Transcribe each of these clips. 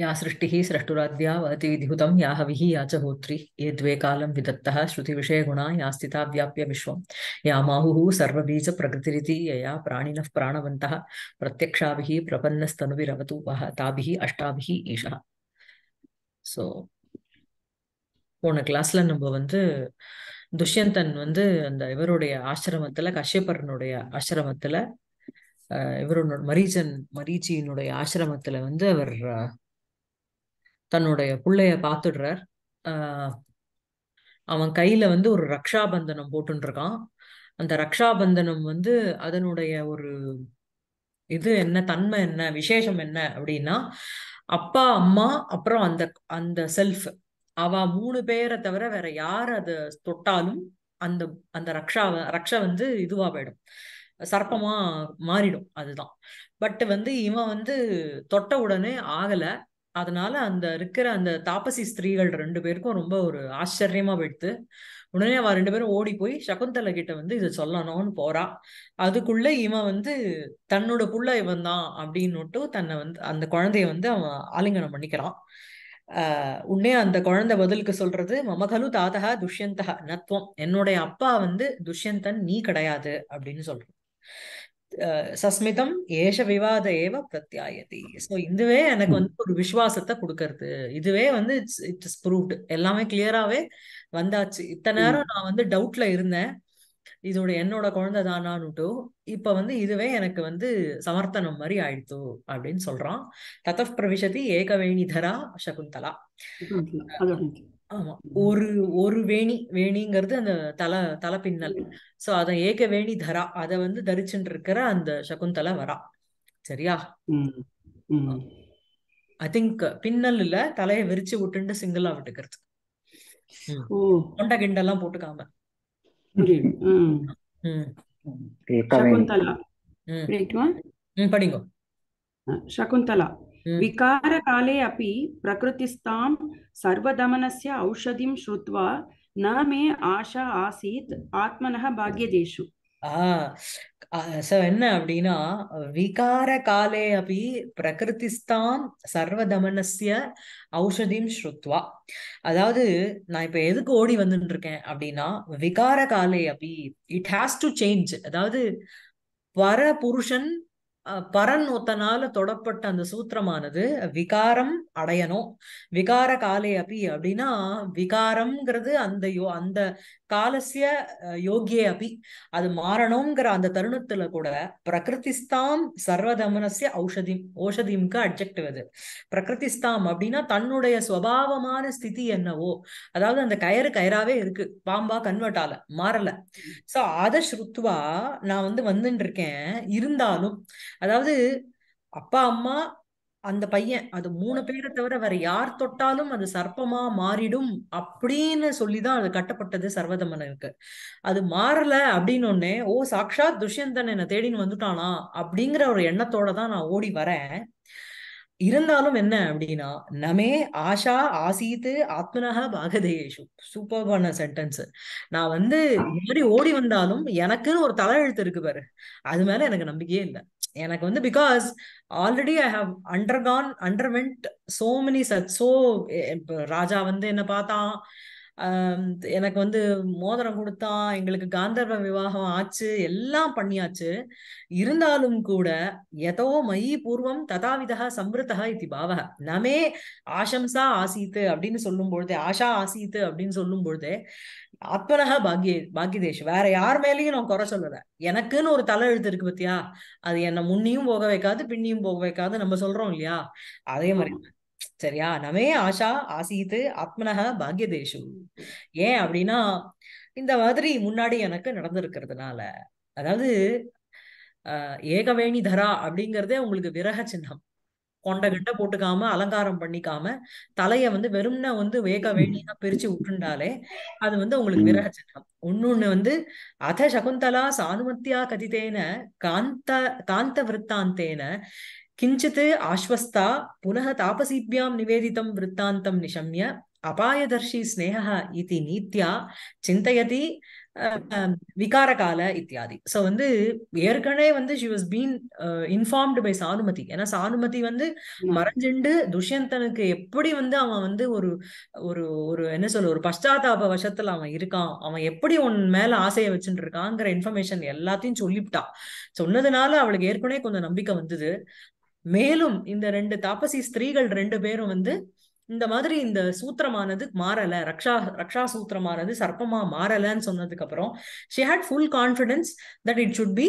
या सृष्टिः स्रष्टुराद्या वतीधिहुतं या हविः या च होत्री ये द्वे कालं विदत्तः श्रुतिविषयगुणा या स्थिता व्याप्य विश्वं या माहुः सर्वबीजप्रकृतिरिति यया प्राणिनः प्राणवन्तः प्रत्यक्षाभिः प्रपन्नस्तनुभिरवतु वः ताभिः அஷ்டாபிகி ஈஷா ஸோ போன கிளாஸ்ல நம்ம வந்து துஷ்யந்தன் வந்து அந்த இவருடைய ஆசிரமத்துல கஷ்யப்பரனுடைய ஆசிரமத்துல இவரோட மரீச்சன் மரீச்சியினுடைய ஆசிரமத்துல வந்து அவர் தன்னுடைய பிள்ளைய பார்த்துடுறார் அவன் கையில வந்து ஒரு ரக்ஷாபந்தனம் போட்டுருக்கான் அந்த ரக்ஷாபந்தனம் வந்து அதனுடைய ஒரு இது என்ன தன்மை என்ன விசேஷம் என்ன அப்படின்னா அப்பா அம்மா அப்புறம் அந்த அந்த செல்ஃப் அவ மூணு பேரை தவிர வேற யார் அதை தொட்டாலும் அந்த அந்த ரக்ஷா ரக்ஷ வந்து இதுவா போயிடும் சர்ப்பமா மாறிடும் அதுதான் பட் வந்து இவன் வந்து தொட்ட உடனே ஆகலை அதனால அந்த இருக்கிற அந்த தாபசி ஸ்திரீகள் ரெண்டு பேருக்கும் ரொம்ப ஒரு ஆச்சரியமா போயிடுத்து உடனே அவ ரெண்டு பேரும் ஓடி போய் சகுந்தலை கிட்ட வந்து இதை சொல்லணும்னு போறா அதுக்குள்ள இவன் வந்து தன்னோட புள்ள இவன் தான் அப்படின்னுட்டு தன்னை வந்து அந்த குழந்தைய வந்து அவன் ஆலிங்கனம் பண்ணிக்கிறான் ஆஹ் உன்னே அந்த குழந்தை பதிலுக்கு சொல்றது மமகலு தாதக துஷ்யந்தகா நத்துவம் என்னுடைய அப்பா வந்து துஷ்யந்தன் நீ கிடையாது அப்படின்னு சொல்றான் சஸ்மிதம் ஏஷ விவாத ஏவ பிரத்யாயதி ஸோ இதுவே எனக்கு வந்து ஒரு விசுவாசத்தை கொடுக்கறது இதுவே வந்து இட்ஸ் இட்ஸ் ப்ரூவ்டு எல்லாமே கிளியராகவே வந்தாச்சு இத்தனை நேரம் நான் வந்து டவுட்ல இருந்தேன் இதோட என்னோட குழந்தை தானான்னுட்டு இப்ப வந்து இதுவே எனக்கு வந்து சமர்த்தனம் மாதிரி ஆயிடுத்து அப்படின்னு சொல்றான் தத்தப் பிரவிஷதி ஏகவேணிதரா சகுந்தலா ஆமா ஒரு ஒரு வேணி வேணிங்கிறது அந்த தலை தலைப்பின்னல் சோ அத ஏக வேணி தரா அத வந்து தரிச்சுட்டு இருக்கிற அந்த சகுந்தலை வரா சரியா ஐ திங்க் பின்னல் இல்ல தலையை விரிச்சு விட்டுண்டு சிங்கிளா விட்டுக்கிறது கொண்ட கிண்டெல்லாம் போட்டுக்காம படிங்க சகுந்தலா विकारकाले अपि प्रकृतिस्तां सर्वदमनस्य औषधिं श्रुत्वा न मे आशा आसीत् ஆத்மனः பாக்யதேஷு என்ன அப்படின்னா விகார காலே அப்படி பிரகிருதிஸ்தாம் சர்வதமனசிய ஔஷதியும் ஸ்ருத்வா அதாவது நான் இப்ப எதுக்கு ஓடி வந்துட்டு இருக்கேன் அப்படின்னா விகார காலே அப்படி இட் ஹாஸ் டு சேஞ்ச் அதாவது பரபுருஷன் பரன் ஒத்தனால தொடப்பட்ட அந்த சூத்திரமானது விகாரம் அடையணும் விகார காலே அப்படி அப்படின்னா விகாரம்ங்கிறது அந்த யோ அந்த காலசிய யோகியே அப்படி அது மாறணுங்கிற அந்த தருணத்துல கூட பிரகிருதிஸ்தாம் சர்வதமனசிய ஔஷதி ஔஷதிம்க்கு அட்ஜெக்டிவ் அது பிரகிருதிஸ்தாம் அப்படின்னா தன்னுடைய சுவாவமான ஸ்திதி என்னவோ அதாவது அந்த கயறு கயராவே இருக்கு பாம்பா கன்வெர்ட் ஆல மாறல சோ அத ஸ்ருத்வா நான் வந்து வந்துட்டு இருக்கேன் இருந்தாலும் அதாவது அப்பா அம்மா அந்த பையன் அது மூணு பேரை தவிர வேற யார் தொட்டாலும் அது சர்ப்பமா மாறிடும் அப்படின்னு சொல்லிதான் அது கட்டப்பட்டது சர்வதமனனுக்கு அது மாறல அப்படின்னு ஒன்னே ஓ சாக்ஷாத் துஷ்யந்தன் என்ன தேடின்னு வந்துட்டானா அப்படிங்கிற ஒரு எண்ணத்தோட தான் நான் ஓடி வரேன் இருந்தாலும் என்ன அப்படின்னா நமே ஆஷா ஆசீத்து ஆத்மனக பாகதேஷு சூப்பர்பான சென்டென்ஸ் நான் வந்து இந்த மாதிரி ஓடி வந்தாலும் எனக்குன்னு ஒரு தலையெழுத்து இருக்கு பாரு அது மேல எனக்கு நம்பிக்கையே இல்லை எனக்கு வந்து because already I have undergone underwent so many such so ராஜா வந்து என்ன பார்த்தான் எனக்கு வந்து மோதிரம் கொடுத்தான் எங்களுக்கு காந்தர்வ விவாகம் ஆச்சு எல்லாம் பண்ணியாச்சு இருந்தாலும் கூட எதோ மயி பூர்வம் ததாவிதா சம்பிருத்தா இது பாவ நமே ஆசம்சா ஆசீத்து அப்படின்னு சொல்லும் பொழுதே ஆஷா ஆசீத்து அப்படின்னு சொல்லும் பொழுதே ஆத்மனக பாக்கிய பாக்கியதேஷ் வேற யார் மேலேயும் நான் குறை சொல்லல எனக்குன்னு ஒரு தலை எழுத்து இருக்கு பத்தியா அது என்ன முன்னியும் போக வைக்காது பின்னியும் போக வைக்காது நம்ம சொல்றோம் இல்லையா அதே மாதிரி சரியா நமே ஆஷா ஆசீத்து ஆத்மனக பாக்கியதேஷு ஏன் அப்படின்னா இந்த மாதிரி முன்னாடி எனக்கு நடந்திருக்கிறதுனால அதாவது ஏகவேணி தரா அப்படிங்கிறதே உங்களுக்கு விரக சின்னம் கொண்ட கிட்ட போட்டுக்காம அலங்காரம் பண்ணிக்காம தலைய வந்து வெறும்னா வந்து வேக வேண்டியா பிரிச்சு விட்டுண்டாலே அது வந்து உங்களுக்கு விரக சின்னம் ஒன்னொன்னு வந்து அத சகுந்தலா சானுமத்தியா கதித்தேன காந்த காந்த விற்தாந்தேன கிஞ்சித்து ஆஸ்வஸ்தா புனக தாபசீபியாம் நிவேதித்தம் விற்தாந்தம் நிஷம்ய அபாயதர்ஷி ஸ்னேக இது நீத்தியா சிந்தையதி விகாரகால இத்தியாதி ஸோ வந்து ஏற்கனவே வந்து she was been informed by Sanumati ஏன்னா சானுமதி வந்து மறைஞ்சுண்டு துஷ்யந்தனுக்கு எப்படி வந்து அவன் வந்து ஒரு ஒரு ஒரு என்ன சொல்ல ஒரு பஷ்டாதாப வசத்துல அவன் இருக்கான் அவன் எப்படி உன் மேல ஆசையை வச்சுட்டு இருக்காங்கிற இன்ஃபர்மேஷன் எல்லாத்தையும் சொல்லிவிட்டான் சொன்னதுனால அவளுக்கு ஏற்கனவே கொஞ்சம் நம்பிக்கை வந்தது மேலும் இந்த ரெண்டு தாபசி ஸ்திரீகள் ரெண்டு பேரும் வந்து இந்த மாதிரி இந்த சூத்திரமானது மாறல ரக்ஷா ரக்ஷா சூத்திரமானது சர்ப்பமா மாறலன்னு சொன்னதுக்கு அப்புறம் she had full confidence that it should be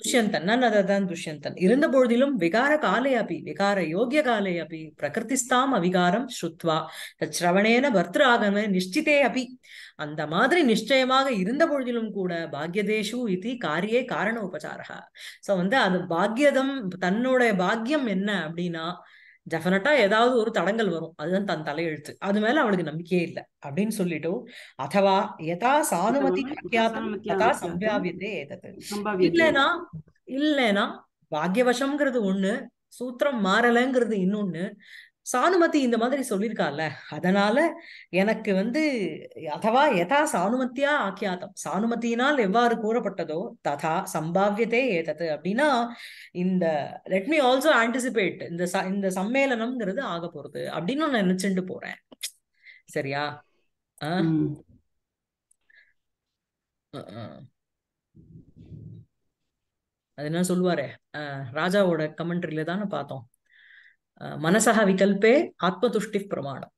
Dushyanthan நன் நன்னதான் துஷ்யந்தன் இருந்த பொழுதிலும் விகார காலே காலையபி விகார யோகிய அபி பிரகிருதிஸ்தாம் அவிகாரம் ஸ்ருத்வா சிரவணேன பர்திராகம நிஷ்டிதே அபி அந்த மாதிரி நிச்சயமாக இருந்த பொழுதிலும் கூட பாக்யதேஷு இது காரியே காரண உபச்சாரா சோ வந்து அது பாக்கியதம் தன்னோட பாக்கியம் என்ன அப்படின்னா டெஃபினட்டா ஏதாவது ஒரு தடங்கள் வரும் அதுதான் தன் தலையெழுத்து அது மேல அவளுக்கு நம்பிக்கையே இல்லை அப்படின்னு சொல்லிட்டு அதுவா எதா சாதுமதி யதா சம்பாவியதே ஏதது இல்லைன்னா இல்லைன்னா பாக்யவசம்ங்கிறது ஒண்ணு சூத்திரம் மாறலைங்கிறது இன்னொன்னு சானுமதி இந்த மாதிரி சொல்லியிருக்கால அதனால எனக்கு வந்து அதவா எதா சானுமத்தியா ஆக்கியாதம் சானுமத்தினால் எவ்வாறு கூறப்பட்டதோ ததா சம்பாவியத்தே ஏதது அப்படின்னா இந்த லெட் மீ ஆல்சோ ஆன்டிசிபேட் இந்த இந்த சம்மேளனம்ங்கிறது ஆக போறது அப்படின்னு நான் நினைச்சுட்டு போறேன் சரியா அது என்ன சொல்லுவாரு ராஜாவோட கமெண்ட்ரியில தானே பார்த்தோம் மனசக விகல்பே ஆத்மதுஷ்டி பிரமாணம்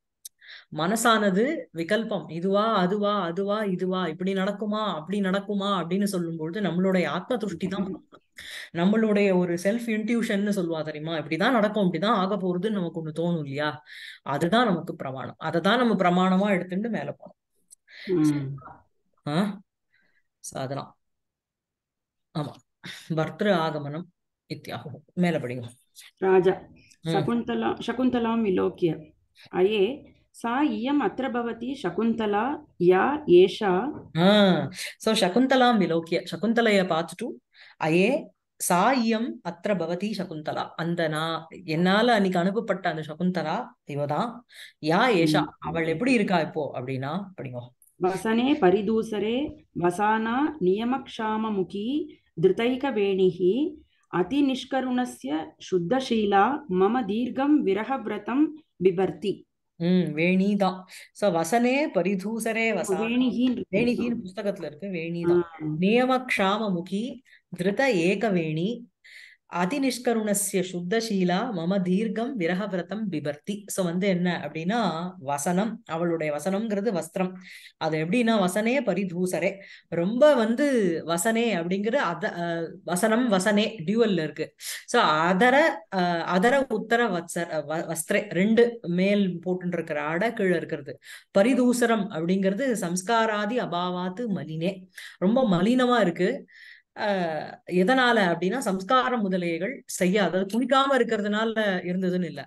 மனசானது விகல்பம் இதுவா அதுவா அதுவா இதுவா இப்படி நடக்குமா அப்படி நடக்குமா அப்படின்னு சொல்லும்பொழுது நம்மளுடைய ஆத்ம துஷ்டி தான் நம்மளுடைய ஒரு செல்ஃப் இன்டியூஷன் சொல்லுவா தெரியுமா இப்படிதான் நடக்கும் இப்படிதான் ஆக போறதுன்னு நமக்கு ஒண்ணு தோணும் இல்லையா அதுதான் நமக்கு பிரமாணம் அதை தான் நம்ம பிரமாணமா எடுத்துட்டு மேல போனோம் ஆஹ் அதெல்லாம் ஆமா பர்திரு ஆகமனம் இத்தியாகும் மேல படிக்கும் ராஜா சகுந்தலா சகுந்தலாம் विलोक्य अये சா இயம் அத்திர பவதி சகுந்தலா யா ஏஷா சோ சகுந்தலாம் விலோக்கிய சகுந்தலைய பார்த்துட்டு அயே சா இயம் அத்திர பவதி சகுந்தலா அந்த நான் என்னால அன்னைக்கு அனுப்பப்பட்ட அந்த சகுந்தலா இவதான் யா ஏஷா அவள் எப்படி இருக்கா இப்போ அப்படின்னா அப்படிங்கோ வசனே பரிதூசரே வசானா நியமக்ஷாமமுகி திருதைக வேணிகி அதிநிஷ்கருணஸ்ய சுத்தசீலா மம தீர்க்கம் விரகவிரதம் விபர்த்தி உம் வேணிதான் சோ வசனே பரிதூசரே வசா வேணிகின் புஸ்தகத்துல இருக்கு வேணிதான் நியமக்ஷாம முகி திருத வேணி அதிநிஷ்கருணசிய சுத்தசீலா மம தீர்க்கம் விரகவிரதம் விபர்த்தி சோ வந்து என்ன அப்படின்னா வசனம் அவளுடைய வசனம்ங்கிறது வஸ்திரம் அது எப்படின்னா வசனே பரிதூசரே ரொம்ப வந்து வசனே அப்படிங்கிறது அத வசனம் வசனே டியூவல்ல இருக்கு சோ அதர அதர உத்தர வசர வஸ்திரே ரெண்டு மேல் இருக்கிற அட கீழே இருக்கிறது பரிதூசரம் அப்படிங்கிறது சம்ஸ்காராதி அபாவாத்து மலினே ரொம்ப மலினமா இருக்கு எதனால அப்படின்னா சம்ஸ்கார முதலியைகள் செய்யாத குளிக்காம இருக்கிறதுனால இருந்ததுன்னு இல்லை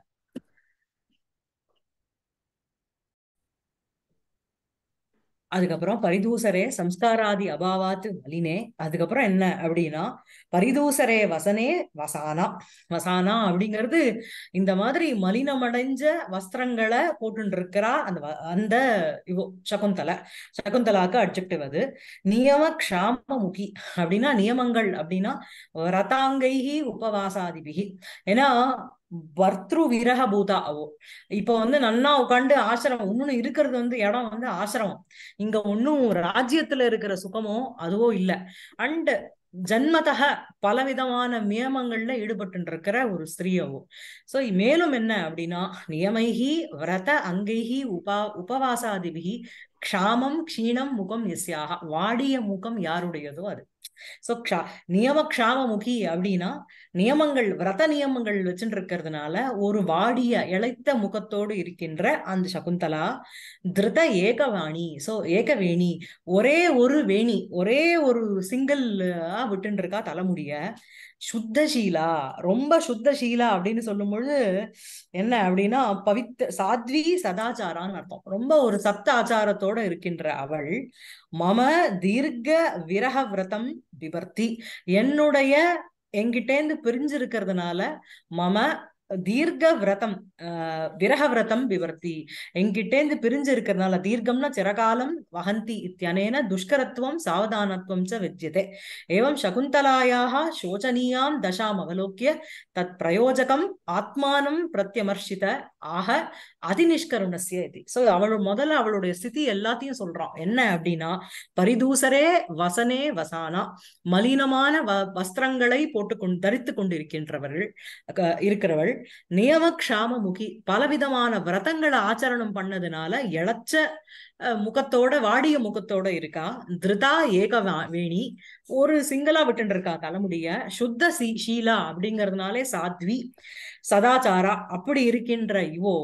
அதுக்கப்புறம் பரிதூசரே சம்ஸ்காராதி அபாவாத்து மலினே அதுக்கப்புறம் என்ன அப்படின்னா பரிதூசரே வசனே வசானா வசானா அப்படிங்கிறது இந்த மாதிரி மலினமடைஞ்ச வஸ்திரங்களை போட்டு இருக்கிறா அந்த அந்த இவோ சகுந்தலை சகுந்தலாக்கு அட்ஜெக்டிவ் அது நியம முகி அப்படின்னா நியமங்கள் அப்படின்னா ரதாங்கைகி உபவாசாதிபிகி ஏன்னா பர்த்ரு விரக பூதா அவோ இப்ப வந்து நன்னா உட்காந்து ஆசிரமம் இன்னொன்னு இருக்கிறது வந்து இடம் வந்து ஆசிரமம் இங்க ஒன்னும் ராஜ்யத்துல இருக்கிற சுகமோ அதுவோ இல்ல அண்ட் ஜன்மதக பலவிதமான நியமங்கள்ல ஈடுபட்டு இருக்கிற ஒரு ஸ்திரீயாவும் சோ மேலும் என்ன அப்படின்னா நியமைகி விரத அங்கைகி உபா உபவாசாதிபிகி க்ஷாமம் க்ஷீணம் முகம் எஸ்யாக வாடிய முகம் யாருடையதோ அது சோ க்ஷா நியம க்ஷாம முகி அப்படின்னா நியமங்கள் விரத நியமங்கள் வச்சுட்டு இருக்கிறதுனால ஒரு வாடிய இழைத்த முகத்தோடு இருக்கின்ற அந்த சகுந்தலா திருத ஏகவாணி சோ ஏகவேணி ஒரே ஒரு வேணி ஒரே ஒரு சிங்கிள் விட்டுன்னு இருக்கா தலைமுடிய சுத்தசீலா ரொம்ப சுத்தசீலா அப்படின்னு சொல்லும்பொழுது என்ன அப்படின்னா பவித்த சாத்வி சதாச்சாரான்னு அர்த்தம் ரொம்ப ஒரு சப்த ஆச்சாரத்தோட இருக்கின்ற அவள் மம தீர்க்க விரக விரதம் விபர்த்தி என்னுடைய என்கிட்டேந்து பிரிஞ்சிருக்கிறதுனால மம தீர்க்க விரதம் விரக விரதம் விவர்த்தி எங்கிட்டேந்து பிரிஞ்சு இருக்கிறதுனால தீர்க்கம்னா சிறகாலம் வகந்தி இத்தியனேன துஷ்கரத்துவம் சாவதானத்துவம் ச வித்தியதே ஏவம் சகுந்தலாயாக சோச்சனீயாம் தசாம் அவலோக்கிய தத் பிரயோஜகம் ஆத்மானம் பிரத்யமர்ஷித ஆக அதிநிஷ்கருணசிய இது சோ அவள் முதல்ல அவளுடைய ஸ்திதி எல்லாத்தையும் சொல்றான் என்ன அப்படின்னா பரிதூசரே வசனே வசானா மலினமான வ வஸ்திரங்களை போட்டு கொண்டு தரித்து கொண்டிருக்கின்றவர்கள் இருக்கிறவள் நியமக்ஷாம முகி பலவிதமான விரதங்களை ஆச்சரணம் பண்ணதுனால இழச்ச முகத்தோட வாடிய முகத்தோட இருக்கா திருதா ஏக வேணி ஒரு சிங்களா விட்டு இருக்கா தலைமுடிய சுத்த சீ ஷீலா அப்படிங்கறதுனாலே சாத்வி சதாச்சாரா அப்படி இருக்கின்ற இவோ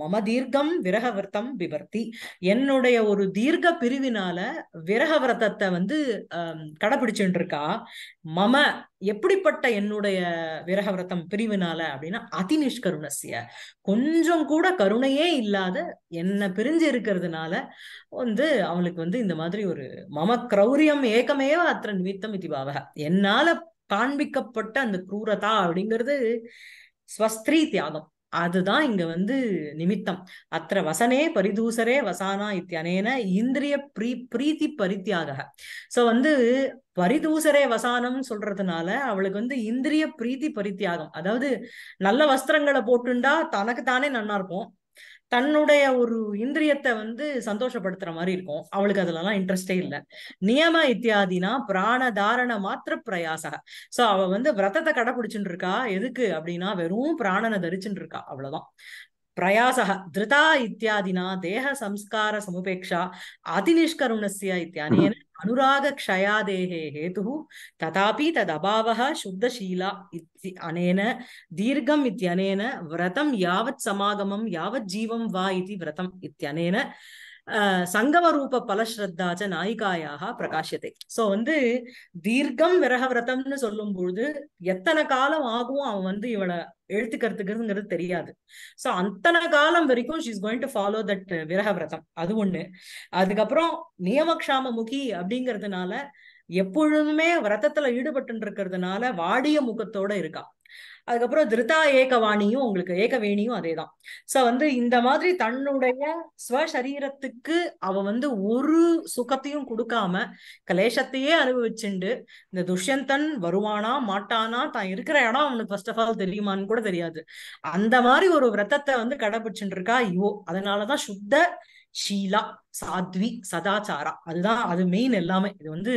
மம தீர்க்கம் விரக விரத்தம் என்னுடைய ஒரு தீர்க்க பிரிவினால விரக விரதத்தை வந்து கடைபிடிச்சுட்டு இருக்கா மம எப்படிப்பட்ட என்னுடைய விரகவிரதம் பிரிவினால அப்படின்னா அதினிஷ்கருணசிய கொஞ்சம் கூட கருணையே இல்லாத என்னை பிரிஞ்சு இருக்கிறதுனால வந்து அவளுக்கு வந்து இந்த மாதிரி ஒரு மம கிரௌரியம் ஏகமேவ அத்திர நிமித்தம் இதுவாக என்னால காண்பிக்கப்பட்ட அந்த குரூரதா அப்படிங்கிறது ஸ்வஸ்திரீ தியாகம் அதுதான் இங்க வந்து நிமித்தம் அத்த வசனே பரிதூசரே வசானா இத்தியனேன இந்திரிய பிரீ பிரீத்தி பரித்தியாக சோ வந்து பரிதூசரே வசானம் சொல்றதுனால அவளுக்கு வந்து இந்திரிய பிரீத்தி பரித்தியாகம் அதாவது நல்ல வஸ்திரங்களை போட்டுண்டா தனக்கு தானே நன்னா இருப்போம் தன்னுடைய ஒரு இந்திரியத்தை வந்து சந்தோஷப்படுத்துற மாதிரி இருக்கும் அவளுக்கு அதுலலாம் இன்ட்ரெஸ்டே இல்லை நியம இத்தியாதினா பிராண தாரண மாத்திர பிரயாசக சோ அவ வந்து விரதத்தை கடைபிடிச்சுட்டு இருக்கா எதுக்கு அப்படின்னா வெறும் பிராணனை தரிச்சுட்டு இருக்கா அவ்வளவுதான் प्रयास धृता इत्यादिना देह संस्कार इत्यनेन हम्म। अनुरागक्षयादेः हेतुः तथापि तदभावः शुद्धशीला इति अनेन दीर्घम् इत्यनेन व्रतं यावत् समागमं यावत् जीवं वा इति व्रतम् इत्यनेन ரூப பலஸ்ரத்தாச்ச நாயிகாயாக பிரகாஷத்தை சோ வந்து தீர்க்கம் விரக விரதம்னு சொல்லும் பொழுது எத்தனை காலம் ஆகும் அவன் வந்து இவளை எழுத்துக்கிறதுக்குங்கிறது தெரியாது சோ அத்தனை காலம் வரைக்கும் she's going to follow that விரக விரதம் அது ஒண்ணு அதுக்கப்புறம் நியமக்ஷாம முகி அப்படிங்கிறதுனால எப்பொழுதுமே விரதத்துல ஈடுபட்டு இருக்கிறதுனால வாடிய முகத்தோட இருக்கா அதுக்கப்புறம் திருதா ஏகவாணியும் உங்களுக்கு ஏகவேணியும் அதே தான் ஸோ வந்து இந்த மாதிரி தன்னுடைய ஸ்வசரீரத்துக்கு அவ வந்து ஒரு சுகத்தையும் கொடுக்காம கலேசத்தையே அனுபவிச்சுண்டு இந்த துஷ்யந்தன் வருவானா மாட்டானா தான் இருக்கிற இடம் அவனுக்கு ஃபர்ஸ்ட் ஆஃப் ஆல் தெரியுமான்னு கூட தெரியாது அந்த மாதிரி ஒரு விரதத்தை வந்து கடைபிடிச்சுட்டு இருக்கா ஐயோ அதனாலதான் சுத்த ஷீலா சாத்வி சதாச்சாரா அதுதான் அது மெயின் எல்லாமே இது வந்து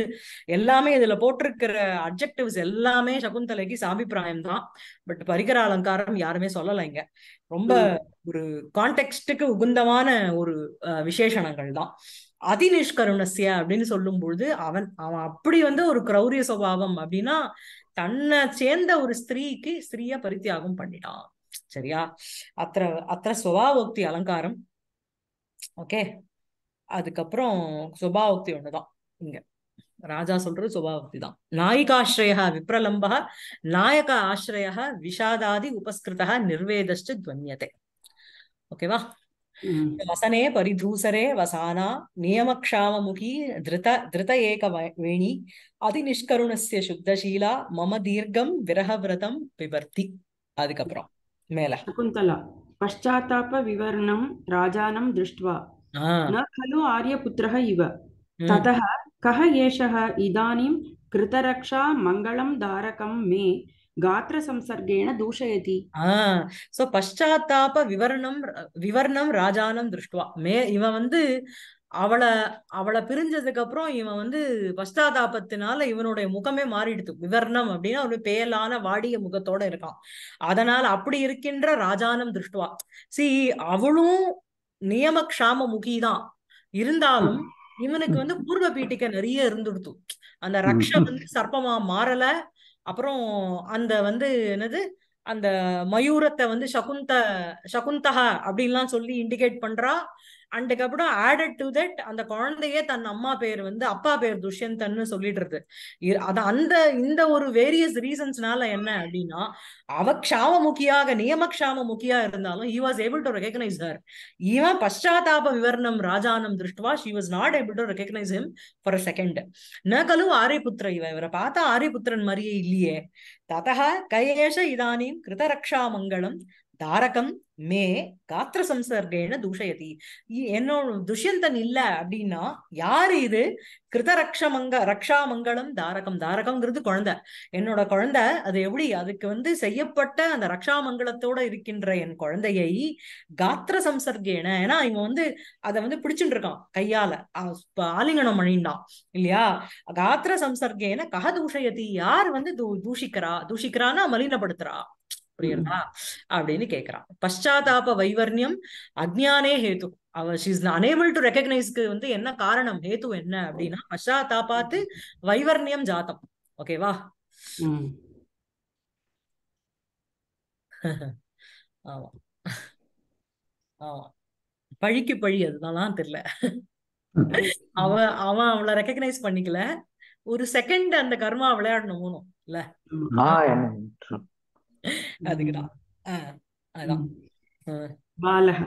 எல்லாமே இதுல போட்டிருக்கிற அப்ஜெக்டிவ்ஸ் எல்லாமே சகுந்தலைக்கு சாபிப்பிராயம் தான் பட் பரிகர அலங்காரம் யாருமே சொல்லலை இங்க ரொம்ப ஒரு கான்டெக்ட்டுக்கு உகுந்தமான ஒரு விசேஷணங்கள் தான் அதிநிஷ்கருணசிய அப்படின்னு சொல்லும் பொழுது அவன் அவன் அப்படி வந்து ஒரு கிரௌரிய சுவாவம் அப்படின்னா தன்னை சேர்ந்த ஒரு ஸ்திரீக்கு ஸ்திரீய பரித்தியாகம் பண்ணிட்டான் சரியா அத்த அத்த சுவாவோக்தி அலங்காரம் ஓகே அதுக்கப்புறம் சுபாவக்தி ஒண்ணுதான் இங்க ராஜா சொல்றது சுபாவக்தி தான் நாயிகாஸ்ரயா விப்ரலம்பா நாயக ஆசிரயா விஷாதாதி உபஸ்கிருதா நிர்வேதஷ்டு துவன்யத்தை ஓகேவா வசனே பரிதூசரே வசானா நியமக்ஷாமமுகி திருத திருத ஏக வேணி அதிநிஷ்கருணஸ்ய சுத்தசீலா மம தீர்க்கம் விரகவிரதம் விவர்த்தி அதுக்கப்புறம் மேல குந்தலா पश्चात्तापविवर्णं राजानं दृष्ट्वा न खलु आर्यपुत्रः इव ततः कः एषः इदानीं कृतरक्षा मङ्गलं धारकं मे గాత్ర సంసర్గేణ దూషయతి సో பశ్சாத்தாப விவரணம் விவரணம் ராஜானம் திருஷ்டுவா மே இவன் வந்து அவளை அவளை பிரிஞ்சதுக்கு அப்புறம் இவன் வந்து பஷ்டாதாபத்தினால இவனுடைய முகமே மாறிடுது விவரணம் அப்படின்னா ஒரு பேலான வாடிய முகத்தோட இருக்கான் அதனால அப்படி இருக்கின்ற ராஜானம் திருஷ்டுவா சி அவளும் நியம கஷாம முகிதான் இருந்தாலும் இவனுக்கு வந்து பூர்வ பீட்டிக்க நிறைய இருந்துடுத்து அந்த ரக்ஷ வந்து சர்ப்பமா மாறல அப்புறம் அந்த வந்து என்னது அந்த மயூரத்தை வந்து சகுந்த சகுந்தகா அப்படின்லாம் சொல்லி இண்டிகேட் பண்றா அண்டுக்கப்புறம் ஆடட் டு தட் அந்த குழந்தையே தன் அம்மா பேர் வந்து அப்பா பேர் துஷ்யந்தன்னு சொல்லிடுறது அது அந்த இந்த ஒரு வேரியஸ் ரீசன்ஸ்னால என்ன அப்படின்னா அவ க்ஷாம முக்கியாக நியம க்ஷாம முக்கியா இருந்தாலும் he was able to recognise her இவன் பஷாத்தாப விவரணம் ராஜானம் திருஷ்டுவா she was not able to recognise him for a second கலு ஆரியபுத்திர இவ இவரை பார்த்தா ஆரியபுத்திரன் மாதிரியே இல்லையே ததா கயேஷ இதானீம் கிருதரக்ஷா மங்களம் தாரகம் மே காத்திர சம்சர்கேன தூஷயதி என்னோட துஷ்யந்தன் இல்ல அப்படின்னா யாரு இது கிருத ரக்ஷா மங்களம் தாரகம் தாரகம்ங்கிறது குழந்தை என்னோட குழந்தை அது எப்படி அதுக்கு வந்து செய்யப்பட்ட அந்த ரக்ஷா மங்களத்தோட இருக்கின்ற என் குழந்தையை காத்திர சம்சர்கேன ஏன்னா இவன் வந்து அதை வந்து பிடிச்சுட்டு இருக்கான் கையால ஆலிங்கனம் அணிந்தான் இல்லையா காத்திர சம்சர்கேன கக தூஷயதி யார் வந்து தூ தூஷிக்கிறா தூஷிக்கிறான்னா மலினப்படுத்துறா புரியுறதா அப்படின்னு கேக்குறான் பశ్చాத்தாப வைவர்ணியம் அக்ஞானே ஹேத்து அவ ஷீஸ் அனேபிள் டு ரெக்கக்னைஸ்க்கு வந்து என்ன காரணம் ஹேத்து என்ன அப்படின்னா பశ్చాத்தாபாத்து வைவர்ணியம் ஜாத்தம் ஓகேவா ஆமா ஆமா பழிக்கு பழி அதுதான் தெரியல அவ அவன் அவளை ரெக்கக்னைஸ் பண்ணிக்கல ஒரு செகண்ட் அந்த கர்மா விளையாடணும் இல்ல அதுக்குதான் அதான் பாலக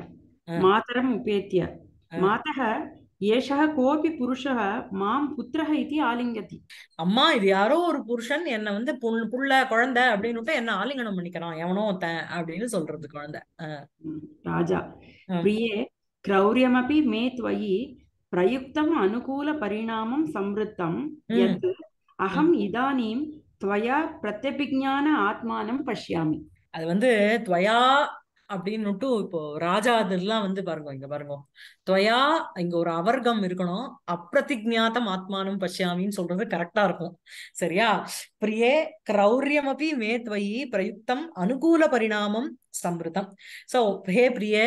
மாதரம் உபேத்திய மாதக ஏஷக கோபி புருஷக மாம் புத்திரக அம்மா இது யாரோ ஒரு புருஷன் என்ன வந்து புள்ள குழந்தை அப்படின்னு என்ன ஆலிங்கனம் பண்ணிக்கிறான் எவனோ அப்படின்னு சொல்றது குழந்தை ராஜா பிரியே கிரௌரியமபி மே துவயி பிரயுக்தம் அனுகூல பரிணாமம் சம்ருத்தம் அகம் இதானீம் துவயா பிரத்யபிஜான ஆத்மானம் பஷ்யாமி அது வந்து துவயா அப்படின்னுட்டு இப்போ ராஜா அதெல்லாம் வந்து பாருங்க இங்க பாருங்க துவயா இங்க ஒரு அவர்கம் இருக்கணும் அப்பிரதிஜாத்தம் ஆத்மானம் பசியாமின்னு சொல்றது கரெக்டா இருக்கும் சரியா பிரியே கிரௌரியம் அப்படி மே துவயி பிரயுக்தம் அனுகூல பரிணாமம் சம்பிருத்தம் சோ ஹே பிரிய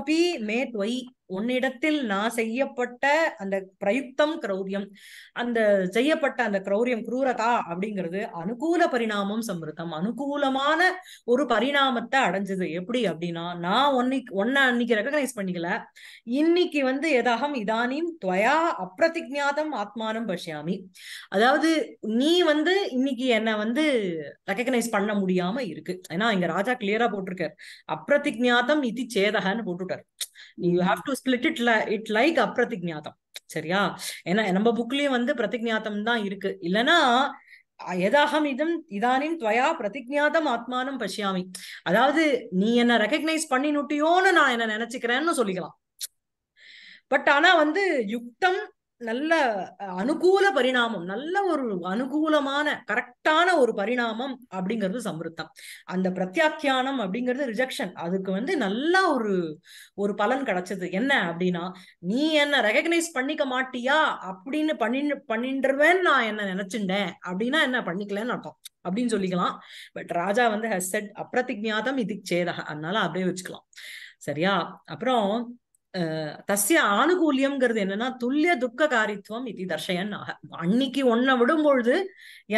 அப்பி மே துவை உன்னிடத்தில் நான் செய்யப்பட்ட அந்த பிரயுக்தம் கிரௌரியம் அந்த செய்யப்பட்ட அந்த கிரௌரியம் குரூரதா அப்படிங்கிறது அனுகூல பரிணாமம் சம்பிருத்தம் அனுகூலமான ஒரு பரிணாமத்தை அடைஞ்சது எப்படி அப்படின்னா நான் ஒன்னைக்கு ஒன்ன அன்னைக்கு ரெகனைஸ் பண்ணிக்கல இன்னைக்கு வந்து எதாகம் இதானியும் துவயா அப்பிரதிஜாதம் ஆத்மானம் பஷ்யாமி அதாவது நீ வந்து இன்னைக்கு என்ன வந்து ரெக்கக்னைஸ் பண்ண முடியாம இருக்கு ஏன்னா இங்க ராஜா கிளியரா போட்டிருக்காரு அப்ரதிஜாதம் இது சேதகன்னு போட்டுட்டார் you have to split it it like அப்ரதிஜாதம் சரியா ஏன்னா நம்ம புக்லயும் வந்து பிரதிஜாத்தம் தான் இருக்கு இல்லைன்னா எதாகம் இதும் இதானின் துவயா பிரதிஜாதம் ஆத்மானம் பசியாமி அதாவது நீ என்ன ரெக்கக்னைஸ் நுட்டியோன்னு நான் என்ன நினைச்சுக்கிறேன்னு சொல்லிக்கலாம் பட் ஆனா வந்து யுக்தம் நல்ல அனுகூல பரிணாமம் நல்ல ஒரு அனுகூலமான கரெக்டான ஒரு பரிணாமம் அப்படிங்கிறது சமிருத்தம் அந்த பிரத்யாக்கியானம் அப்படிங்கிறது ரிஜெக்ஷன் அதுக்கு வந்து நல்ல ஒரு ஒரு பலன் கிடைச்சது என்ன அப்படின்னா நீ என்ன ரெகக்னைஸ் பண்ணிக்க மாட்டியா அப்படின்னு பண்ணி பண்ணின்றவேன்னு நான் என்ன நினைச்சுட்டேன் அப்படின்னா என்ன பண்ணிக்கலன்னு அர்த்தம் அப்படின்னு சொல்லிக்கலாம் பட் ராஜா வந்து ஹெஸ் செட் அப்ரதிக்ஞாதம் இதுக்கு சேதக அதனால அப்படியே வச்சுக்கலாம் சரியா அப்புறம் தசிய ஆனுகூல்யம்ங்கிறது என்னன்னா துல்லிய துக்க காரித்துவம் இது தர்ஷயன் ஆக அன்னைக்கு ஒன்ன விடும்பொழுது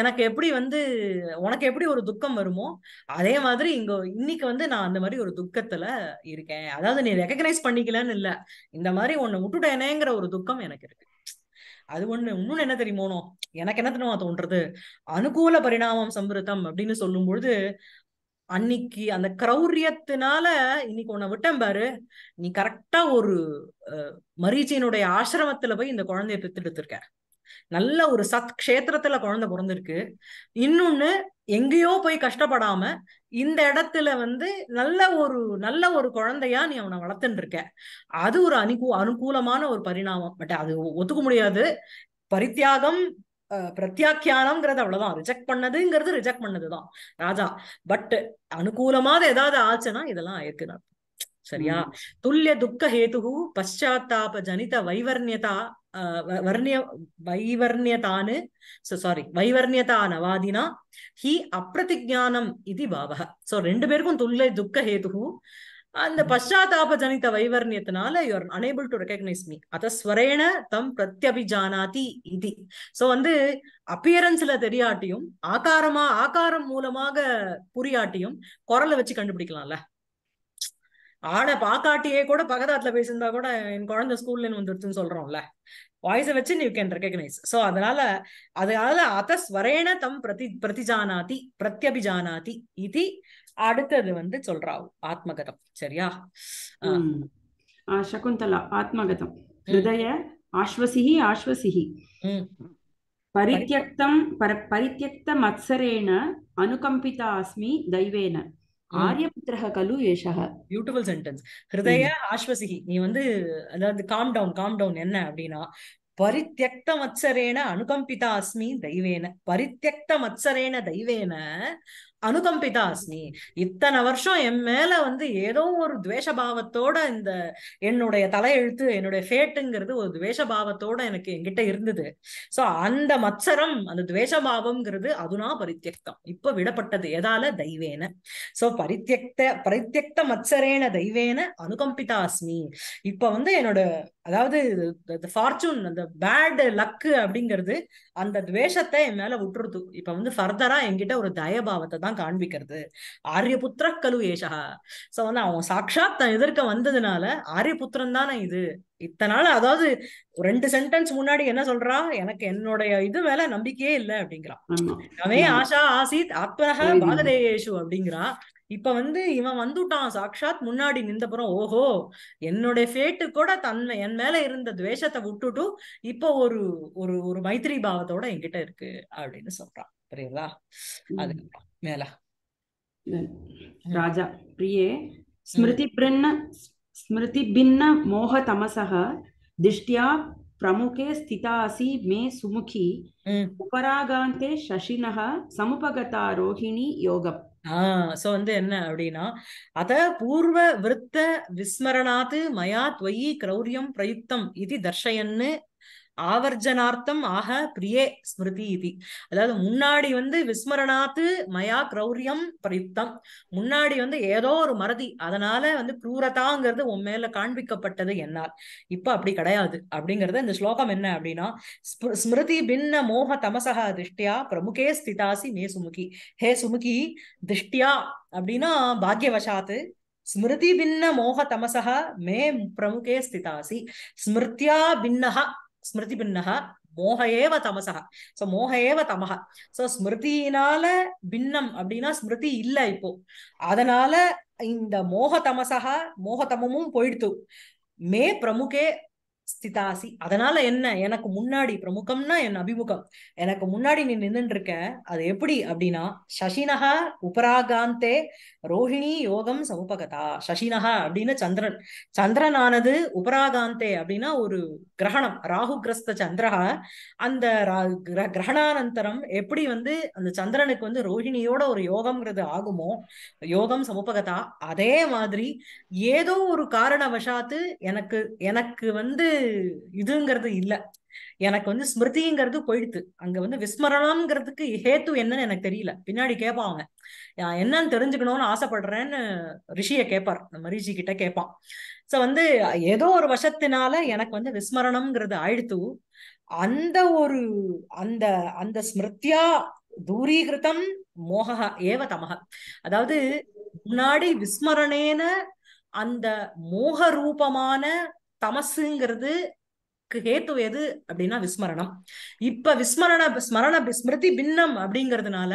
எனக்கு எப்படி வந்து உனக்கு எப்படி ஒரு துக்கம் வருமோ அதே மாதிரி இங்க இன்னைக்கு வந்து நான் அந்த மாதிரி ஒரு துக்கத்துல இருக்கேன் அதாவது நீ ரெக்கக்னைஸ் பண்ணிக்கலன்னு இல்ல இந்த மாதிரி ஒன்னு விட்டுட்டேனேங்கிற ஒரு துக்கம் எனக்கு இருக்கு அது ஒண்ணு இன்னொன்னு என்ன தெரியுமோனோ எனக்கு என்ன தெரியுமா தோன்றது அனுகூல பரிணாமம் சம்பிருத்தம் அப்படின்னு சொல்லும் பொழுது அன்னைக்கு அந்த கிரௌரியத்தினால இன்னைக்கு உன்னை விட்டேன் பாரு நீ கரெக்டா ஒரு மரீச்சியனுடைய ஆசிரமத்துல போய் இந்த குழந்தைய பெத்தெடுத்திருக்க நல்ல ஒரு சத் கஷேத்திரத்துல குழந்தை பிறந்திருக்கு இன்னொன்னு எங்கேயோ போய் கஷ்டப்படாம இந்த இடத்துல வந்து நல்ல ஒரு நல்ல ஒரு குழந்தையா நீ அவனை வளர்த்துன்னு இருக்க அது ஒரு அனுகூ அனுகூலமான ஒரு பரிணாமம் பட் அது ஒத்துக்க முடியாது பரித்தியாகம் பிரத்யாக்கியானம்ங்கிறது அவ்வளவுதான் ரிஜெக்ட் பண்ணதுங்கிறது ரிஜெக்ட் பண்ணதுதான் ராஜா பட் அனுகூலமாக ஏதாவது ஆச்சுன்னா இதெல்லாம் இருக்குன்னு சரியா துல்லிய துக்க ஹேது பஷாத்தாப ஜனித வைவர்ணியதா வர்ணிய வைவர்ணியதானு சாரி வைவர்ணியதா நவாதினா ஹி அப்ரதிஜானம் இது பாவக சோ ரெண்டு பேருக்கும் துல்லிய துக்க ஹேது அந்த பஷாதாப ஜனித வைவர்ணியத்தினால you are unable to recognise me அத ஸ்வரேன தம் பிரத்யபிஜானாதி இது சோ வந்து அப்பியரன்ஸ்ல தெரியாட்டியும் ஆகாரமா ஆகாரம் மூலமாக புரியாட்டியும் குரலை வச்சு கண்டுபிடிக்கலாம்ல ஆளை பாக்காட்டியே கூட பகதாத்துல பேசியிருந்தா கூட என் குழந்தை ஸ்கூல்ல வந்துருச்சுன்னு சொல்றோம்ல வாய்ஸை வச்சு நீ கேன் ரெக்கக்னைஸ் ஸோ அதனால அதனால அத ஸ்வரேன தம் பிரதி பிரதிஜானாதி பிரத்யபிஜானாதி இது அடுத்தது வந்து சொல்றா ஆத்மகதம் சரியா சகுந்தலா ஆத்மகதம் ஹிருதய ஆஸ்வசிஹி ஆஸ்வசிஹி பரித்தியக்தம் பரித்தியக்த மத்சரேண அனுகம்பிதா அஸ்மி தைவேன ஆரியபுத்திரக கலு ஏஷக பியூட்டிஃபுல் சென்டென்ஸ் ஹிருதய ஆஸ்வசிகி நீ வந்து அதாவது காம் டவுன் காம் டவுன் என்ன அப்படின்னா பரித்தியக்த மத்சரேன அனுகம்பிதா அஸ்மி தெய்வேன பரித்தியக்த மத்சரேன தெய்வேன அனுகம்பிதா அஸ்மி இத்தனை வருஷம் என் மேல வந்து ஏதோ ஒரு துவேஷபாவத்தோட இந்த என்னுடைய தலையெழுத்து என்னுடைய ஃபேட்டுங்கிறது ஒரு துவேஷபாவத்தோட எனக்கு என்கிட்ட இருந்தது சோ அந்த மத்சரம் அந்த துவேஷபாவம்ங்கிறது அதுனா பரித்தியக்தம் இப்ப விடப்பட்டது எதால தெய்வேன சோ பரித்தியக்த பரித்தியக்த மத்சரேன தெய்வேன அனுகம்பிதா அஸ்மி இப்ப வந்து என்னோட அதாவது ஃபார்ச்சூன் அந்த பேடு லக்கு அப்படிங்கிறது அந்த துவேஷத்தை என் மேல விட்டுருது இப்ப வந்து ஃபர்தரா என்கிட்ட ஒரு தயபாவத்தை தான் தான் காண்பிக்கிறது புத்திர கலு ஏஷா சோ வந்து அவன் சாட்சாத் தன் எதிர்க்க வந்ததுனால ஆரியபுத்திரன் தானே இது இத்தனை அதாவது ரெண்டு சென்டென்ஸ் முன்னாடி என்ன சொல்றா எனக்கு என்னுடைய இது மேல நம்பிக்கையே இல்லை அப்படிங்கிறான் அவன் ஆஷா ஆசித் ஆத்மக பாததேயேஷு அப்படிங்கிறான் இப்ப வந்து இவன் வந்துட்டான் சாக்ஷாத் முன்னாடி நின்றப்புறம் ஓஹோ என்னுடைய ஃபேட்டு கூட தன்மை என் மேல இருந்த துவேஷத்தை விட்டுட்டு இப்போ ஒரு ஒரு ஒரு மைத்திரி பாவத்தோட என்கிட்ட இருக்கு அப்படின்னு சொல்றான் புரியுதா அதுக்கப்புறம் மேல ராஜா பிரியே ஸ்மிருதி பிரின்ன ஸ்மிருதி பின்ன மோக தமசக திஷ்டியா प्रमुखे स्थितासि மே சுமுகி உபராகாந்தே शशिनः समुपगता रोहिणी யோகம் சோ வந்து என்ன அப்படின்னா அத பூர்வ விருத்த விஸ்மரணாத்து மயா துவயி கிரௌரியம் பிரயுக்தம் இது தர்ஷயன்னு ஆவர்ஜனார்த்தம் ஆக பிரியே ஸ்மிருதி இது அதாவது முன்னாடி வந்து விஸ்மரணாத்து மயா கிரௌரியம் பிரயுக்தம் முன்னாடி வந்து ஏதோ ஒரு மறதி அதனால வந்து குரூரதாங்கிறது உன் மேல காண்பிக்கப்பட்டது என்னால் இப்ப அப்படி கிடையாது அப்படிங்கறது இந்த ஸ்லோகம் என்ன அப்படின்னா ஸ்மிருதி பின்ன மோக தமசகா திருஷ்டியா பிரமுகே ஸ்திதாசி மே சுமுகி ஹே சுமுகி திருஷ்டியா அப்படின்னா பாக்யவசாத்து ஸ்மிருதி பின்ன மோக தமசா மே பிரமுகே ஸ்திதாசி ஸ்மிருத்தியா பின்னஹா ஸ்மிருதி மோக ஏவ தமசா சோ மோக ஏவ தமகா சோ ஸ்மிருதியினால பின்னம் அப்படின்னா ஸ்மிருதி இல்ல இப்போ அதனால இந்த மோக தமசகா மோகதமும் போயிடுத்து மே பிரமுகே ஸ்திதாசி அதனால என்ன எனக்கு முன்னாடி பிரமுகம்னா என் அபிமுகம் எனக்கு முன்னாடி நீ நின்று இருக்க அது எப்படி அப்படின்னா சசினகா உபராகாந்தே ரோஹிணி யோகம் சமுபகதா சசினகா அப்படின்னு சந்திரன் சந்திரனானது உபராகாந்தே அப்படின்னா ஒரு கிரகணம் ராகு கிரஸ்த சந்திரகா அந்த கிரகணானந்தரம் எப்படி வந்து அந்த சந்திரனுக்கு வந்து ரோஹிணியோட ஒரு யோகம்ங்கிறது ஆகுமோ யோகம் சமுபகதா அதே மாதிரி ஏதோ ஒரு காரணவசாத்து எனக்கு எனக்கு வந்து இதுங்கிறது இல்ல எனக்கு வந்து ஸ்மிருதிங்கிறது போயிடுத்து அங்க வந்து விஸ்மரணம்ங்கிறதுக்கு ஹேத்து என்னன்னு எனக்கு தெரியல பின்னாடி கேட்பான் அவன் என்னன்னு தெரிஞ்சுக்கணும்னு ஆசைப்படுறேன்னு ரிஷிய கேட்பார் நம்ம ரிஷி கிட்ட கேட்பான் சோ வந்து ஏதோ ஒரு வருஷத்தினால எனக்கு வந்து விஸ்மரணம்ங்கிறது ஆயிடுத்து அந்த ஒரு அந்த அந்த ஸ்மிருத்தியா தூரீகிருத்தம் மோக ஏவ தமக அதாவது முன்னாடி விஸ்மரணேன அந்த மோக ரூபமான தமசுங்கிறது ஹேத்து எது அப்படின்னா விஸ்மரணம் இப்ப விஸ்மரண ஸ்மரண ஸ்மிருதி பின்னம் அப்படிங்கிறதுனால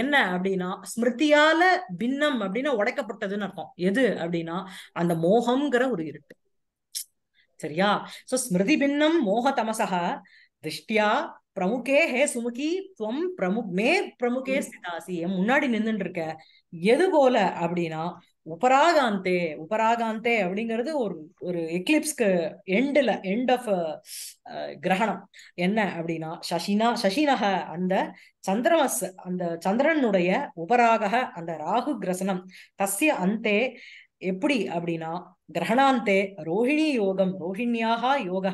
என்ன அப்படின்னா ஸ்மிருதியால பின்னம் அப்படின்னா உடைக்கப்பட்டதுன்னு அர்த்தம் எது அப்படின்னா அந்த மோகம்ங்கிற ஒரு இருட்டு சரியா சோ ஸ்மிருதி பின்னம் மோக தமசக திருஷ்டியா பிரமுகே ஹே சுமுகி துவம் பிரமு மே பிரமுகே ஸ்திதாசி முன்னாடி நின்றுட்டு இருக்க எது போல அப்படின்னா உபராகாந்தே உபராகாந்தே அப்படிங்கிறது ஒரு ஒரு எக்லிப்ஸ்க்கு எண்டில் எண்ட் ஆஃப் கிரகணம் என்ன அப்படின்னா சசினா சசினக அந்த சந்திரமஸ் அந்த சந்திரனுடைய உபராக அந்த ராகு கிரசனம் தஸ்ய அந்தே எப்படி அப்படின்னா கிரகணாந்தே ரோஹிணி யோகம் ரோஹிணியாக யோக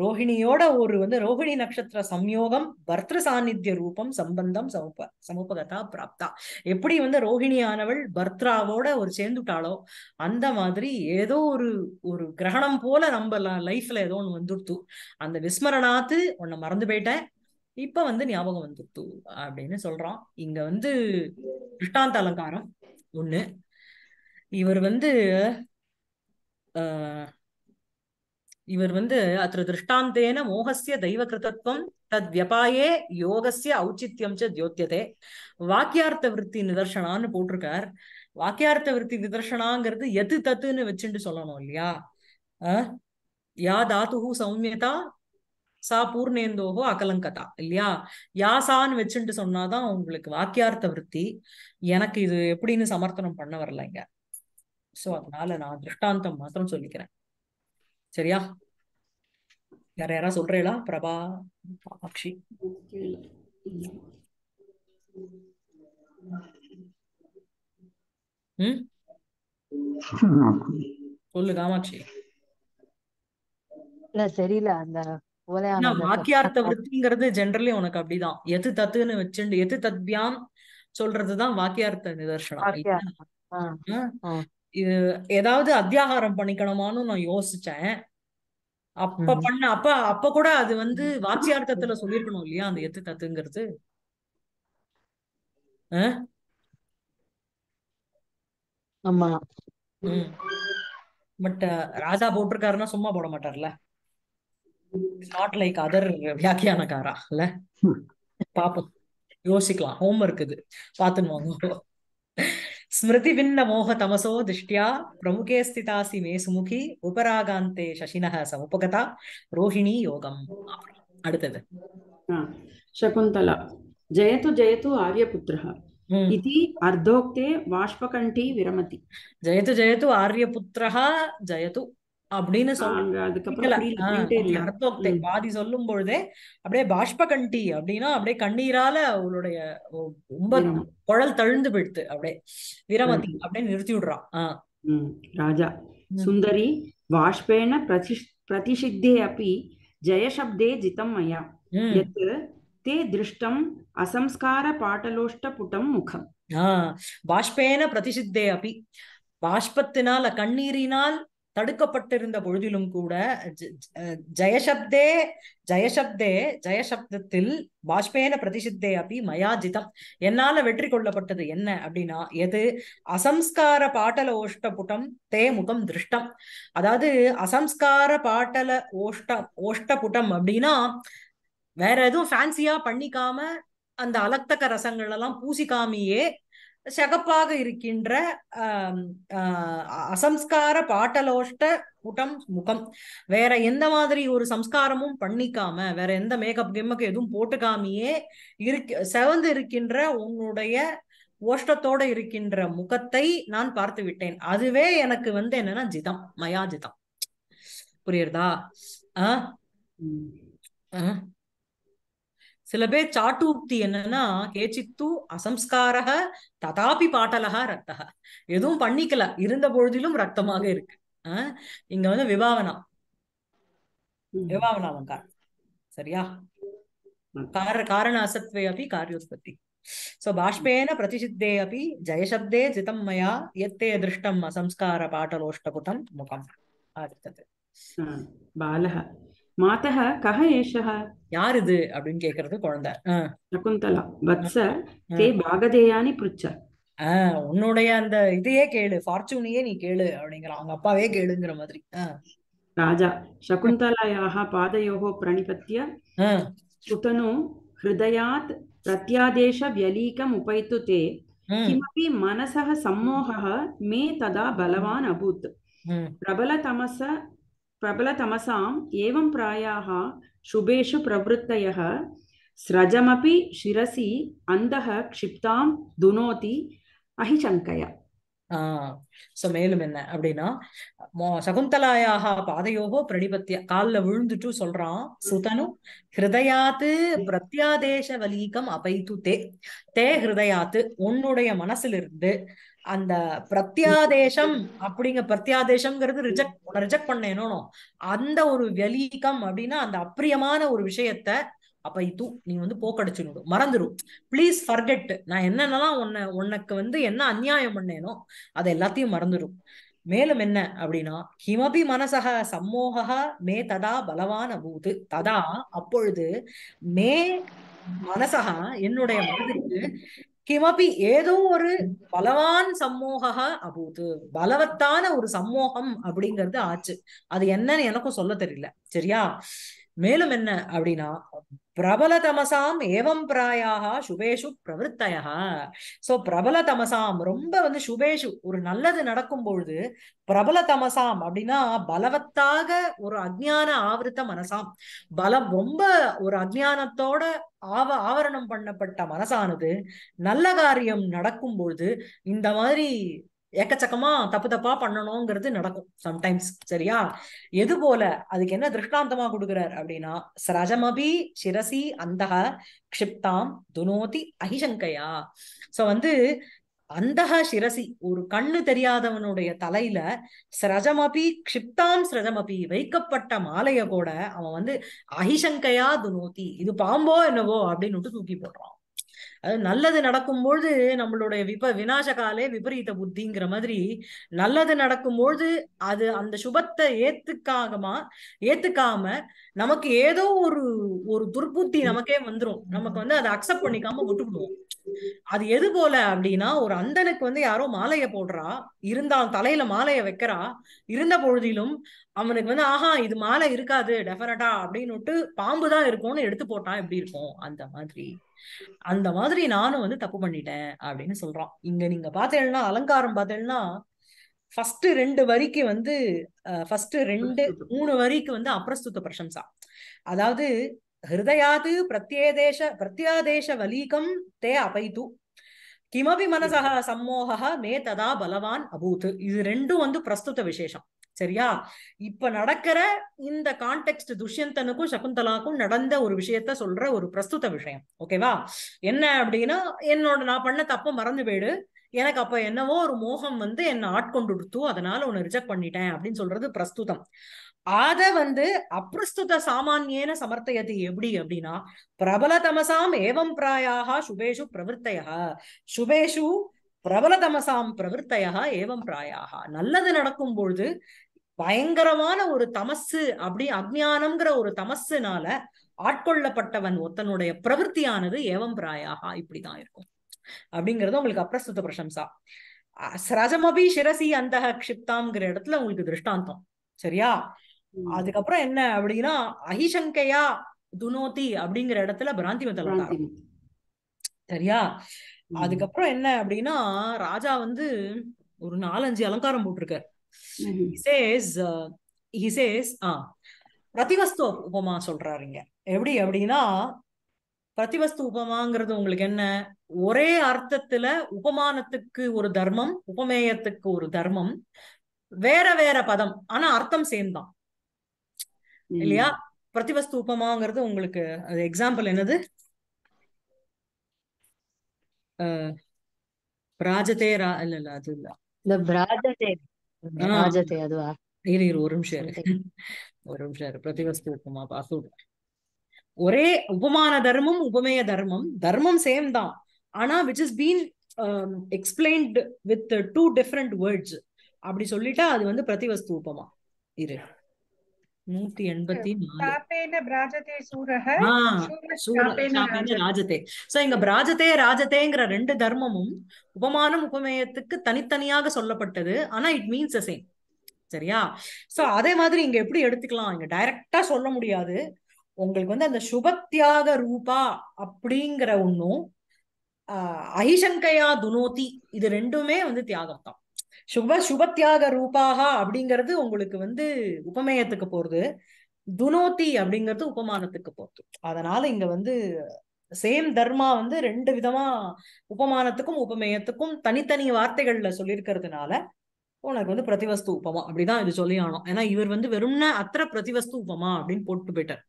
ரோஹிணியோட ஒரு வந்து ரோஹிணி நட்சத்திர சம்யோகம் பர்த சாநித்திய ரூபம் சம்பந்தம் சமூப சமூபகதா பிராப்தா எப்படி வந்து ரோஹிணியானவள் பர்த்ராவோட ஒரு சேர்ந்துட்டாளோ அந்த மாதிரி ஏதோ ஒரு ஒரு கிரகணம் போல நம்ம லைஃப்ல ஏதோ ஒன்று வந்துடுத்து அந்த விஸ்மரணாத்து உன்னை மறந்து போயிட்டேன் இப்ப வந்து ஞாபகம் வந்துடுத்து அப்படின்னு சொல்றான் இங்க வந்து திருஷ்டாந்த அலங்காரம் ஒண்ணு இவர் வந்து இவர் வந்து அத்திர திருஷ்டாந்தேன மோகசிய தெய்வ கிருதத்துவம் தத் வியபாயே யோகசிய ஔச்சித்யம் ச வாக்கியார்த்த விருத்தி நிதர்சனான்னு போட்டிருக்கார் வாக்கியார்த்த விருத்தி நிதர்சனாங்கிறது எது தத்துன்னு வச்சுட்டு சொல்லணும் இல்லையா யா தாத்து சௌமியதா சா பூர்ணேந்தோகோ அகலங்கதா இல்லையா யாசான்னு வச்சுட்டு சொன்னாதான் உங்களுக்கு வாக்கியார்த்த விருத்தி எனக்கு இது எப்படின்னு சமர்த்தனம் பண்ண வரலைங்க சோ அதனால நான் திருஷ்டாந்தம் மாத்திரம் சொல்லிக்கிறேன் சரியா யார யாரா சொல்றீங்களா பிரபா ஆக்ஷி உம் சொல்லு காமாட்சி வாக்கியார்த்த உனக்கு அப்படிதான் எது தத்துன்னு எது சொல்றதுதான் வாக்கியார்த்த இது ஏதாவது அத்தியாகாரம் பண்ணிக்கணுமான்னு நான் யோசிச்சேன் அப்ப பண்ண அப்ப அப்ப கூட அது வந்து வாட்சியார்த்தத்துல சொல்லிருக்கணும் இல்லையா அந்த எத்து தத்துங்கிறது ஆமா பட் ராஜா போட்டிருக்காருன்னா சும்மா போட மாட்டார்ல நாட் லைக் அதர் வியாக்கியானக்காரா இல்ல பாப்போம் யோசிக்கலாம் ஹோம் இருக்குது பாத்துன்னு வாங்க स्मृतिभिन्नमोह तमसो दृष्ट्या प्रमुखे स्थितासि मे सुमुखी उपरागान्ते शशिनः समुपगता रोहिणी योगम् அடுத்தது शकुन्तला जयतु जयतु आर्यपुत्रः इति अर्धोक्ते बाष्पकण्ठी विरमति जयतु जयतु आर्यपुत्रः जयतु அப்படின்னு பாதி சொல்லும் பொழுதே அப்படியே பாஷ்ப கண்டி அப்படின்னா அப்படியே கண்ணீரால அவளுடைய ரொம்ப குழல் தழுந்து போயிடுத்து அப்படியே விரமதி அப்படியே நிறுத்தி விடுறான் ராஜா சுந்தரி வாஷ்பேன பிரதிஷித்தே அப்படி ஜெயசப்தே ஜிதம் மயா தே திருஷ்டம் அசம்ஸ்கார புட்டம் முகம் பாஷ்பேன பிரதிஷித்தே அப்படி பாஷ்பத்தினால கண்ணீரினால் தடுக்கப்பட்டிருந்த பொழுதிலும் கூட ஜெயசப்தே ஜெயசப்தே ஜெயசப்தத்தில் பாஷ்பேன பிரதிஷித்தே அப்படி மயாஜிதம் என்னால வெற்றி கொள்ளப்பட்டது என்ன அப்படின்னா எது அசம்ஸ்கார பாட்டல ஓஷ்ட புட்டம் தே முகம் திருஷ்டம் அதாவது அசம்ஸ்கார பாட்டல ஓஷ்ட ஓஷ்ட புட்டம் அப்படின்னா வேற எதுவும் ஃபேன்சியா பண்ணிக்காம அந்த அலக்தக ரசங்கள் எல்லாம் பூசிக்காமியே சகப்பாக இருக்கின்ற அசம்ஸ்கார பாட்டலோஷ்ட கூட்டம் முகம் வேற எந்த மாதிரி ஒரு சம்ஸ்காரமும் பண்ணிக்காம வேற எந்த மேக்கப் கிம்மக்கு எதுவும் போட்டுக்காமையே இருக்க செவந்து இருக்கின்ற உன்னுடைய ஓஷ்டத்தோட இருக்கின்ற முகத்தை நான் பார்த்து விட்டேன் அதுவே எனக்கு வந்து என்னன்னா ஜிதம் மயா ஜிதம் புரியுறதா ஆஹ் ஆஹ் சில பேர் சாட்டூக்தி என்னன்னா கேச்சித்து அசம்ஸ்காரக ததாபி பாட்டலகா ரத்தக எதுவும் பண்ணிக்கல இருந்த பொழுதிலும் ரத்தமாக இருக்கு இங்க வந்து விபாவனா விபாவனா சரியா கார காரண அசத்வே அப்படி காரியோத்பத்தி சோ பாஷ்பேன பிரதிஷித்தே அப்படி ஜெயசப்தே ஜிதம் மயா எத்தே திருஷ்டம் அசம்ஸ்கார பாட்டலோஷ்டகுட்டம் முகம் அடுத்தது பாலக மாதக கஹ ஏஷக யார் இது அப்படின்னு கேக்குறது குழந்தை சகுந்தலா வத்ச தே பாகதேயானி புரிச்சார் உன்னுடைய அந்த இதையே கேளு ஃபார்ச்சூனையே நீ கேளு அப்படிங்கிற அவங்க அப்பாவே கேளுங்கிற மாதிரி ராஜா சகுந்தலாயாக பாதையோகோ பிரணிபத்திய சுதனு ஹிருதயாத் பிரத்யாதேஷ வியலீகம் உபைத்து தே கிமபி மனசக சம்மோக மே ததா பலவான் அபூத் பிரபல தமச प्रबलतमसाम् ஏவம் பிராயாக சுபேஷு प्रवृत्तयः சிரஜமபி சிரசி அந்த க்ஷிப்தாம் துனோதி அஹிசங்கய சோ மேலும் என்ன அப்படின்னா சகுந்தலாயாக பாதையோகோ பிரணிபத்திய காலில் விழுந்துட்டு சொல்றான் சுதனு ஹிருதயாத்து பிரத்யாதேச வலீகம் அபைத்து தே தே ஹிருதயாத்து உன்னுடைய மனசிலிருந்து அந்த பிரத்யாதேசம் அப்படிங்க பிரத்யாதேசம்ங்கிறது ரிஜெக்ட் ரிஜெக்ட் பண்ணேனும் அந்த ஒரு வெளியீக்கம் அப்படின்னா அந்த அப்பிரியமான ஒரு விஷயத்த அப்ப இது நீ வந்து போக்கடிச்சுடும் மறந்துடும் ப்ளீஸ் ஃபர்கெட் நான் என்னென்னலாம் உன்னை உனக்கு வந்து என்ன அநியாயம் பண்ணேனோ அதை எல்லாத்தையும் மறந்துடும் மேலும் என்ன அப்படின்னா ஹிமபி மனசக சம்மோகா மே ததா பலவான் அபூது ததா அப்பொழுது மே மனசகா என்னுடைய மனதுக்கு கிமபி ஏதோ ஒரு பலவான் சம்மோகா அபூத்து பலவத்தான ஒரு சம்மோகம் அப்படிங்கிறது ஆச்சு அது என்னன்னு எனக்கும் சொல்ல தெரியல சரியா மேலும் என்ன அப்படின்னா பிரபல தமசாம் ஏவம் பிராயாக சுபேஷு பிரவருத்தயா சோ பிரபல தமசாம் ரொம்ப வந்து சுபேஷு ஒரு நல்லது நடக்கும் பொழுது பிரபல தமசாம் அப்படின்னா பலவத்தாக ஒரு அஜ்ஞான ஆவருத்த மனசாம் பலம் ரொம்ப ஒரு அஜ்ஞானத்தோட ஆவ ஆவரணம் பண்ணப்பட்ட மனசானது நல்ல காரியம் நடக்கும் பொழுது இந்த மாதிரி எக்கச்சக்கமா தப்பு தப்பா பண்ணணுங்கிறது நடக்கும் சம்டைம்ஸ் சரியா எது போல அதுக்கு என்ன திருஷ்டாந்தமா கொடுக்குறார் அப்படின்னா சரஜமபி சிரசி அந்த கஷிப்தாம் துனோதி அஹிசங்கையா சோ வந்து அந்த சிரசி ஒரு கண்ணு தெரியாதவனுடைய தலையில சிரஜமபி கஷிப்தாம் சிரஜமபி வைக்கப்பட்ட மாலைய கூட அவன் வந்து அகிசங்கையா துனோதி இது பாம்போ என்னவோ அப்படின்னுட்டு தூக்கி போடுறான் அது நல்லது நடக்கும்பொழுது நம்மளுடைய விப வினாசகாலே விபரீத புத்திங்கிற மாதிரி நல்லது நடக்கும்பொழுது அது அந்த சுபத்தை ஏத்துக்காகமா ஏத்துக்காம நமக்கு ஏதோ ஒரு ஒரு துர்புத்தி நமக்கே வந்துரும் நமக்கு வந்து அதை அக்செப்ட் பண்ணிக்காம விட்டுவிடுவோம் அது எது போல அப்படின்னா ஒரு அந்தனுக்கு வந்து யாரோ மாலைய போடுறா இருந்தால் தலையில மாலைய வைக்கிறா இருந்த பொழுதிலும் அவனுக்கு வந்து ஆஹா இது மாலை இருக்காது டெஃபினட்டா அப்படின்னு பாம்பு தான் இருக்கும்னு எடுத்து போட்டான் எப்படி இருக்கும் அந்த மாதிரி அந்த மாதிரி நானும் வந்து தப்பு பண்ணிட்டேன் அப்படின்னு சொல்றான் இங்க நீங்க பாத்தீங்கன்னா அலங்காரம் பார்த்தேன்னா ஃபர்ஸ்ட் ரெண்டு வரிக்கு வந்து ஃபர்ஸ்ட் ரெண்டு மூணு வரிக்கு வந்து அப்பிரஸ்துத்த பிரசம்சா அதாவது ஹிருதயாது பிரத்யேதேஷ பிரத்யாதேஷ வலீகம் தே அபைத்து கிமபி மனசக சம்மோக மே ததா பலவான் அபூத் இது ரெண்டும் வந்து பிரஸ்துத விசேஷம் சரியா இப்ப நடக்கிற இந்த கான்டெக்ட் துஷ்யந்தனுக்கும் சகுந்தலாக்கும் நடந்த ஒரு விஷயத்த சொல்ற ஒரு பிரஸ்துத விஷயம் ஓகேவா என்ன அப்படின்னா என்னோட நான் பண்ண தப்ப மறந்து போயிடு எனக்கு அப்ப என்னவோ ஒரு மோகம் வந்து என்னை ஆட்கொண்டுடுத்து அதனால உன்னை ரிஜெக்ட் பண்ணிட்டேன் அப்படின்னு சொல்றது பிரஸ்துதம் அத வந்து அப்பிரஸ்துத சாமானியன சமர்த்தையது எப்படி அப்படின்னா பிரபல தமசாம் ஏவம் பிராயாக சுபேஷு பிரவருத்தையா சுபேஷு பிரபல தமசாம் பிரவருத்தையா ஏவம் பிராயாக நல்லது நடக்கும் பொழுது பயங்கரமான ஒரு தமசு அப்படி அஜானம்ங்கிற ஒரு தமசுனால ஆட்கொள்ளப்பட்டவன் ஒருத்தனுடைய பிரவருத்தியானது ஏவம் பிராயாகா இப்படிதான் இருக்கும் அப்படிங்கிறது உங்களுக்கு அப்பிரஸ்துத பிரசம்சா ரஜமபி சிரசி அந்த கஷிப்தாங்கிற இடத்துல உங்களுக்கு திருஷ்டாந்தம் சரியா அதுக்கப்புறம் என்ன அப்படின்னா அகிசங்கையா துனோதி அப்படிங்கிற இடத்துல பிராந்தி மத்தல் சரியா அதுக்கப்புறம் என்ன அப்படின்னா ராஜா வந்து ஒரு நாலஞ்சு அலங்காரம் போட்டிருக்காரு Uh, பிரதிவஸ்து உபமா சொல்றாருங்க எப்படி அப்படின்னா பிரதிவஸ்து உபமாங்கிறது உங்களுக்கு என்ன ஒரே அர்த்தத்துல உபமானத்துக்கு ஒரு தர்மம் உபமேயத்துக்கு ஒரு தர்மம் வேற வேற பதம் ஆனா அர்த்தம் சேர்ந்தான் தான் இல்லையா பிரதிவஸ்து உபமாங்கிறது உங்களுக்கு அது எக்ஸாம்பிள் என்னது பிராஜதே ரா இல்ல இல்ல அது இல்ல ರಾಜತೆ ಅದು ஒரு நிமிஷம் இரு ஒரு நிமிஷம் இரு பிரதிவஸ்து உப்புமா பாசு ஒரே உபமான தர்மம் உபமேய தர்மம் தர்மம் சேம் தான் ஆனா which is been explained with two different words அப்படி சொல்லிட்டா அது வந்து பிரதிவஸ்து உபமா இரு நூத்தி எண்பத்தி ராஜதே சோ இங்க பிராஜதே ராஜதேங்கிற ரெண்டு தர்மமும் உபமானம் உபமேயத்துக்கு தனித்தனியாக சொல்லப்பட்டது ஆனா இட் மீன்ஸ் சேம் சரியா சோ அதே மாதிரி இங்க எப்படி எடுத்துக்கலாம் இங்க டைரக்டா சொல்ல முடியாது உங்களுக்கு வந்து அந்த சுபத்தியாக ரூபா அப்படிங்கிற ஒண்ணும் அஹ் அஹிசங்கையா துனோதி இது ரெண்டுமே வந்து தியாகம் தான் சுப சுபத்தியாக ரூபாகா அப்படிங்கிறது உங்களுக்கு வந்து உபமேயத்துக்கு போறது துனோத்தி அப்படிங்கிறது உபமானத்துக்கு போறது அதனால இங்க வந்து சேம் தர்மா வந்து ரெண்டு விதமா உபமானத்துக்கும் உபமேயத்துக்கும் தனித்தனி வார்த்தைகள்ல சொல்லியிருக்கிறதுனால உனக்கு வந்து பிரதிவஸ்து உபமா அப்படிதான் இது சொல்லி ஆனோம் ஏன்னா இவர் வந்து வெறும்ன அத்திர பிரதிவஸ்து உபமா அப்படின்னு போட்டு போயிட்டார்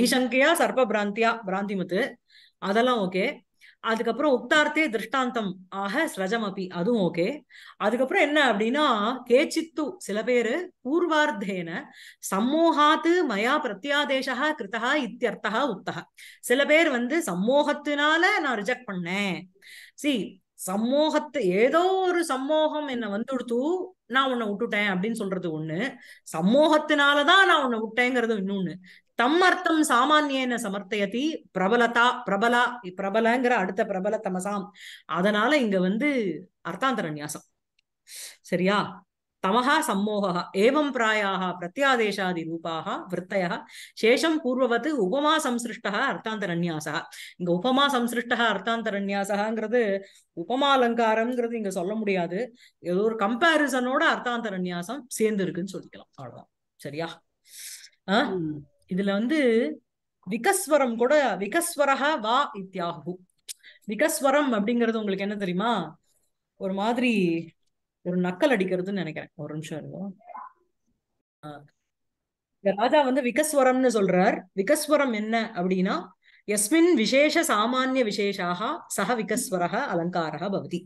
ஐசங்கையா சர்ப பிராந்தியா பிராந்திமுத்து அதெல்லாம் ஓகே அதுக்கப்புறம் உக்தார்த்தே திருஷ்டாந்தம் ஆக ஸ்ரஜம் அப்பி அதுவும் ஓகே அதுக்கப்புறம் என்ன அப்படின்னா கேச்சித்து சில பேரு பூர்வார்த்தேன சம்மோகாத்து மயா பிரத்யாதேசா கிருத்தகா இத்தியர்த்தா உக்தா சில பேர் வந்து சம்மோகத்தினால நான் ரிஜெக்ட் பண்ணேன் சி சம்மோகத்தை ஏதோ ஒரு சம்மோகம் என்னை வந்துடுத்து நான் உன்னை விட்டுட்டேன் அப்படின்னு சொல்றது ஒண்ணு சமூகத்தினாலதான் நான் உன்னை விட்டேங்கிறது இன்னொன்னு தம் அர்த்தம் சாமானியன சமர்த்தயதி பிரபலதா பிரபலா பிரபலங்கிற அடுத்த பிரபல தமசாம் அதனால இங்க வந்து அர்த்தாந்தர நியாசம் சரியா தமஹா சம்மோகா ஏவம் பிராயாக பிரத்யாதேசாதி ரூபாக விற்பய சேஷம் பூர்வவத்து உபமா சம்சிருஷ்டா அர்த்தாந்தரன்யாசா இங்க உபமா சம்சிருஷ்டா அர்த்தாந்தரன்யாசாங்கிறது அலங்காரம்ங்கிறது இங்க சொல்ல முடியாது ஏதோ ஒரு கம்பாரிசனோட அர்த்தாந்தரன்யாசம் சேர்ந்து இருக்குன்னு சொல்லிக்கலாம் அவ்வளவுதான் சரியா ஆஹ் இதுல வந்து விகஸ்வரம் கூட விகஸ்வரஹா வா இத்தியாகு விகஸ்வரம் அப்படிங்கிறது உங்களுக்கு என்ன தெரியுமா ஒரு மாதிரி ஒரு நக்கல் அடிக்கிறதுன்னு நினைக்கிறேன் ஒரு நிமிஷம் இருக்கும் ராஜா வந்து விகஸ்வரம்னு சொல்றார் விகஸ்வரம் என்ன அப்படின்னா எஸ்மின் விசேஷ சாமானிய விசேஷாக சக விகஸ்வரக அலங்காரக பவதி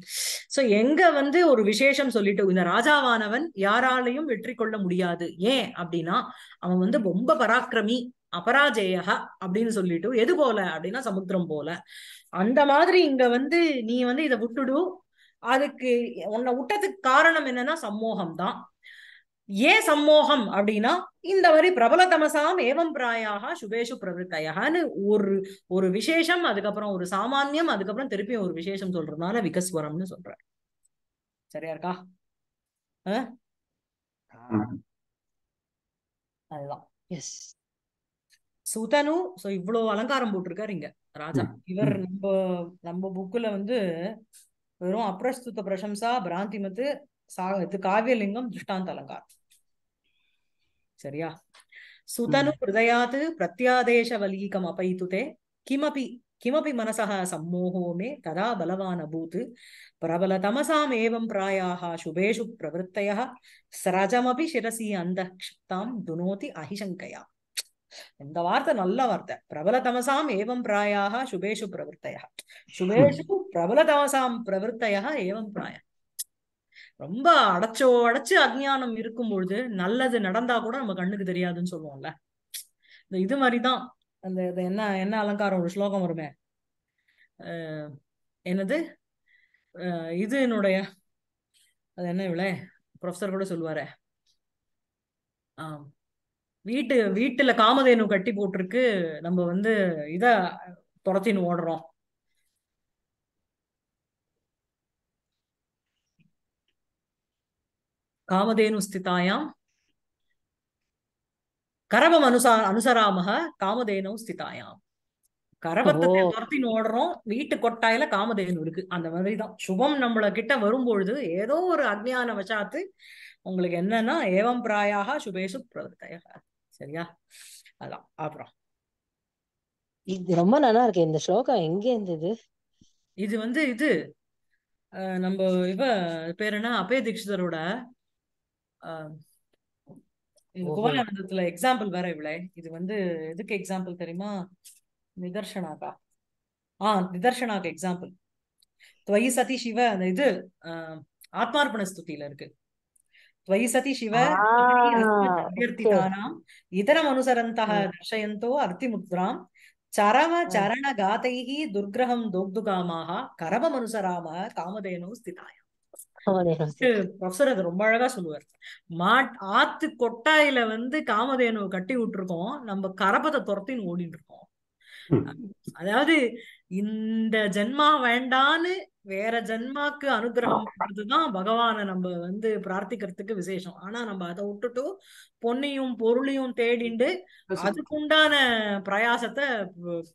சோ எங்க வந்து ஒரு விசேஷம் சொல்லிட்டு இந்த ராஜாவானவன் யாராலையும் வெற்றி கொள்ள முடியாது ஏன் அப்படின்னா அவன் வந்து ரொம்ப பராக்கிரமி அபராஜயக அப்படின்னு சொல்லிட்டு எது போல அப்படின்னா சமுத்திரம் போல அந்த மாதிரி இங்க வந்து நீ வந்து இதை விட்டுடு அதுக்கு உன்னை விட்டதுக்கு காரணம் என்னன்னா சம்மோகம் தான் ஏன் சம்மோகம் அப்படின்னா இந்த வரி பிரபல தமசாம் ஏவம் பிராயாக சுபேஷு பிரவருத்தையான்னு ஒரு ஒரு விசேஷம் அதுக்கப்புறம் ஒரு சாமானியம் அதுக்கப்புறம் திருப்பி ஒரு விசேஷம் சொல்றதுனால விகஸ்வரம்னு சொல்ற சரியா இருக்கா அதுதான் எஸ் சுதனு சோ இவ்வளவு அலங்காரம் போட்டிருக்காரு இங்க ராஜா இவர் நம்ம நம்ம புக்குல வந்து வெறும் அப்ரஸ்துத்த பிரசம்சா பிராந்திமத்து சாகத்து காவியலிங்கம் திருஷ்டாந்த அலங்காரம் சரியா சுதனு ஹிருதயாத் பிரத்யாதேச வலீகம் அபயித்துதே கிமபி கிமபி மனசா சம்மோகோ மே ததா பலவான பூத்து பிரபல தமசாம் ஏவம் பிராயாக சுபேஷு பிரவருத்தய சிரஜமபி சிரசி அந்த துனோதி அஹிசங்கயா இந்த வார்த்தை நல்ல வார்த்தை பிரபல தமசாம் ஏவம் பிராயாக சுபேஷு பிரவருத்தையா சுபேஷு பிரபல தமசாம் பிரவருத்தையா ஏவம் பிராய ரொம்ப அடைச்சோ அடைச்சு அஜானம் இருக்கும் பொழுது நல்லது நடந்தா கூட நம்ம கண்ணுக்கு தெரியாதுன்னு சொல்லுவோம்ல இந்த இது மாதிரிதான் அந்த என்ன என்ன அலங்காரம் ஒரு ஸ்லோகம் வருமே என்னது இது என்னுடைய அது என்ன இவ்வளே ப்ரொஃபசர் கூட சொல்லுவாரு ஆஹ் வீட்டு வீட்டுல காமதேனு கட்டி போட்டிருக்கு நம்ம வந்து இத துரத்தின்னு ஓடுறோம் காமதேனு ஸ்திதாயாம் கரபம் அனுசா அனுசராமக காமதேனு ஸ்திதாயாம் கரபத்தை துரத்தின்னு ஓடுறோம் வீட்டு கொட்டாயில காமதேனு இருக்கு அந்த மாதிரிதான் சுபம் நம்மள கிட்ட வரும்பொழுது ஏதோ ஒரு அக்ஞான வச்சாத்து உங்களுக்கு என்னன்னா ஏவம் பிராயாக சுபேஷு பிரவர்த்தையாக சரியா அதான் அப்புறம் இது ரொம்ப நல்லா இருக்கு இந்த ஸ்லோகம் எங்க இருந்தது இது வந்து இது நம்ம இவ பேர் என்ன அபய தீட்சிதரோட கோலானந்தத்துல எக்ஸாம்பிள் வேற இவ்வளே இது வந்து எதுக்கு எக்ஸாம்பிள் தெரியுமா நிதர்ஷனாக்கா ஆஹ் நிதர்ஷனாக்கு எக்ஸாம்பிள் துவை சதி சிவ அந்த இது ஆத்மார்ப்பண ஸ்துதியில இருக்கு சதி त्वयि सति शिव अभ्यर्थितानाम् इतरम् अनुसरन्तः दर्शयन्तो अर्तिमुद्राम् चरव चरणगातैः दुर्ग्रहं दोग्धुकामाः கரபமனுசராம காமதேனோ ஸ்திதாய ப்ரொஃபசர் அது ரொம்ப அழகா சொல்லுவார் மாட் ஆத்து கொட்டாயில வந்து காமதேனு கட்டி விட்டுருக்கோம் நம்ம கரபத்தை துரத்தின்னு ஓடிட்டு இருக்கோம் அதாவது இந்த ஜென்மா வேண்டான்னு வேற ஜென்மாக்கு அனுகிரகம் பண்றதுதான் பகவானை நம்ம வந்து பிரார்த்திக்கிறதுக்கு விசேஷம் ஆனா நம்ம அதை விட்டுட்டு பொன்னையும் பொருளையும் தேடிண்டு அதுக்குண்டான பிரயாசத்தை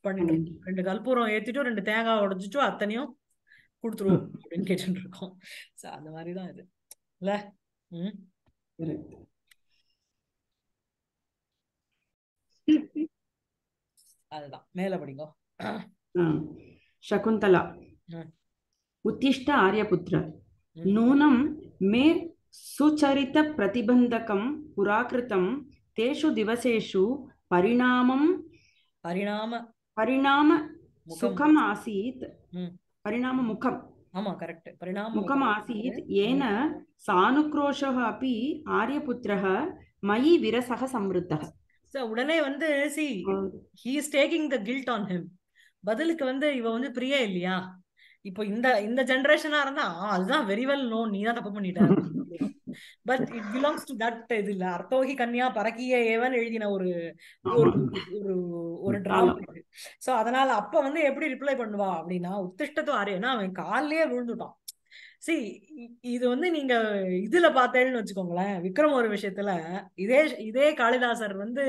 பண்ணிட்டு ரெண்டு கற்பூரம் ஏத்திட்டும் ரெண்டு தேங்காய் உடைச்சிட்டும் அத்தனையும் கொடுத்துருவோம் அப்படின்னு கேட்டு இருக்கோம் அந்த மாதிரிதான் இது இல்ல உம் அதுதான் மேல படிங்க சகுந்தலா ఉత్తిష్ట ఆర్యపుత్ర నూనం మే సుచరిత ప్రతిబంధకం పురాకృతం తేషు దివసేషు పరిణామం పరిణామ పరిణామ సుఖం ఆసీత్ పరిణామ ముఖం ஆமா கரெக்ட் பரிணாம முகம் ஆசீத் ஏன சானுக்ரோஷக அப்பி ஆரியபுத்திரக மயி விரசக சம்ருத்தக உடனே வந்து சி he is taking the guilt on him பதிலுக்கு வந்து இவ வந்து பிரியா இல்லையா இப்போ இந்த இந்த ஜெனரேஷனா இருந்தா அதுதான் வெரி வெல் நோ நீ தான் தப்பு பண்ணிட்ட but it belongs to that இது இல்ல அர்த்தோகி கன்யா பறக்கிய ஏவன் எழுதின ஒரு ஒரு ஒரு டிராமா சோ அதனால அப்ப வந்து எப்படி ரிப்ளை பண்ணுவா அப்படின்னா உத்திஷ்டத்து ஆரியனா அவன் காலிலேயே விழுந்துட்டான் சி இது வந்து நீங்க இதுல பார்த்தேன்னு வச்சுக்கோங்களேன் விக்ரம் ஒரு விஷயத்துல இதே இதே காளிதாசர் வந்து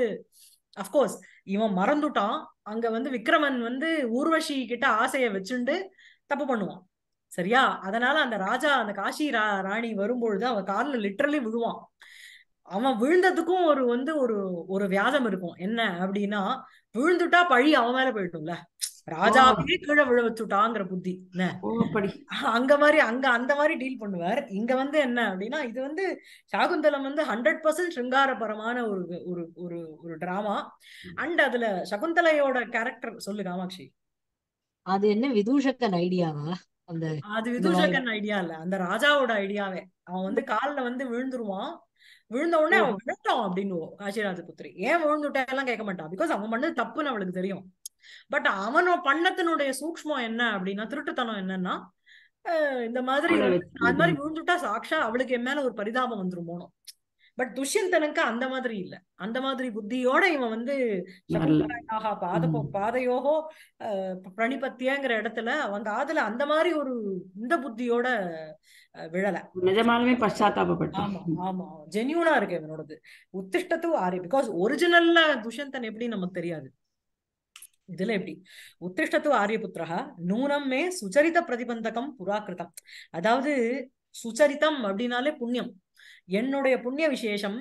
அப்கோர்ஸ் இவன் மறந்துட்டான் அங்க வந்து விக்ரமன் வந்து ஊர்வஷி கிட்ட ஆசைய வச்சுண்டு தப்பு பண்ணுவான் சரியா அதனால அந்த ராஜா அந்த காஷி ரா ராணி வரும்பொழுது அவன் கார்ல லிட்டரலி விழுவான் அவன் விழுந்ததுக்கும் ஒரு வந்து ஒரு ஒரு வியாதம் இருக்கும் என்ன அப்படின்னா விழுந்துட்டா பழி அவன் மேல போயிட்டும்ல ராஜாவே கீழே விழ வச்சுட்டாங்கிற புத்தி அங்க மாதிரி அங்க அந்த மாதிரி டீல் பண்ணுவார் இங்க வந்து என்ன அப்படின்னா இது வந்து சாகுந்தலம் வந்து ஹண்ட்ரட் பர்சன்ட் சிங்காரபரமான ஒரு ஒரு ஒரு டிராமா அண்ட் அதுல சகுந்தலையோட கேரக்டர் சொல்லு காமாட்சி அது என்ன விதூஷக்கன் ஐடியாவா அந்த அது விதூஷக்கன் ஐடியா இல்ல அந்த ராஜாவோட ஐடியாவே அவன் வந்து கால்ல வந்து விழுந்துருவான் விழுந்த உடனே அவன் விழுந்தான் அப்படின்னு புத்திரி ஏன் விழுந்துட்டா எல்லாம் கேட்க மாட்டான் பிகாஸ் அவன் பண்ணது தப்புன்னு அவளுக்கு தெரியும் பட் அவனோ பண்ணத்தினுடைய சூக்மம் என்ன அப்படின்னா திருட்டுத்தனம் என்னன்னா இந்த மாதிரி அது மாதிரி விழுந்துட்டா சாக்ஷா அவளுக்கு என் மேல ஒரு பரிதாபம் வந்துரும் போனோம் பட் துஷ்யந்தனுக்கு அந்த மாதிரி இல்ல அந்த மாதிரி புத்தியோட இவன் வந்து பாத பாதையோகோ பிரணிபத்தியங்கிற இடத்துல அந்த அதுல அந்த மாதிரி ஒரு இந்த புத்தியோட விழல நிஜமாலுமே பஷாத்தாபப்பட்டு ஆமா ஆமா ஜென்யூனா இருக்கு இவனோடது உத்திஷ்டத்து ஆரி பிகாஸ் ஒரிஜினல்ல துஷ்யந்தன் எப்படி நமக்கு தெரியாது இதுல எப்படி உத்திஷ்டத்து ஆரியபுத்திரா நூனம்மே சுச்சரித பிரதிபந்தகம் புறாக்கிருதம் அதாவது சுச்சரித்தம் அப்படின்னாலே புண்ணியம் என்னுடைய புண்ணிய விசேஷம்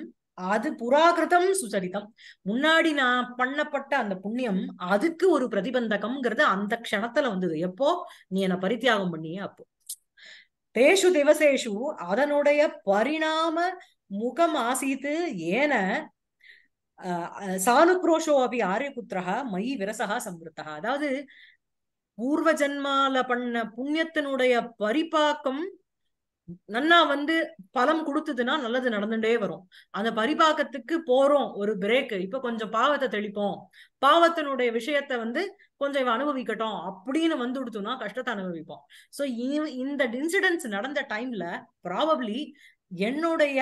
அது புராகிருதம் சுசரிதம் முன்னாடி நான் பண்ணப்பட்ட அந்த புண்ணியம் அதுக்கு ஒரு பிரதிபந்தகம்ங்கிறது அந்த க்ஷணத்துல வந்தது எப்போ நீ என்னை பரித்தியாகம் பண்ணியே அப்போ தேஷு திவசேஷு அதனுடைய பரிணாம முகம் ஆசித்து ஏன சானுக்ரோஷோ அப்படி ஆரியபுத்திரா மயி விரசகா சம்ருத்தா அதாவது பூர்வ ஜன்மால பண்ண புண்ணியத்தினுடைய பரிபாக்கம் நன்னா வந்து பலம் கொடுத்ததுன்னா நல்லது நடந்துட்டே வரும் அந்த பரிபாக்கத்துக்கு போறோம் ஒரு பிரேக் இப்ப கொஞ்சம் பாவத்தை தெளிப்போம் பாவத்தினுடைய விஷயத்த வந்து கொஞ்சம் இவன் அனுபவிக்கட்டும் அப்படின்னு வந்து கொடுத்தோம்னா கஷ்டத்தை அனுபவிப்போம் சோ இந்த இன்சிடென்ட்ஸ் நடந்த டைம்ல ப்ராபப்ளி என்னுடைய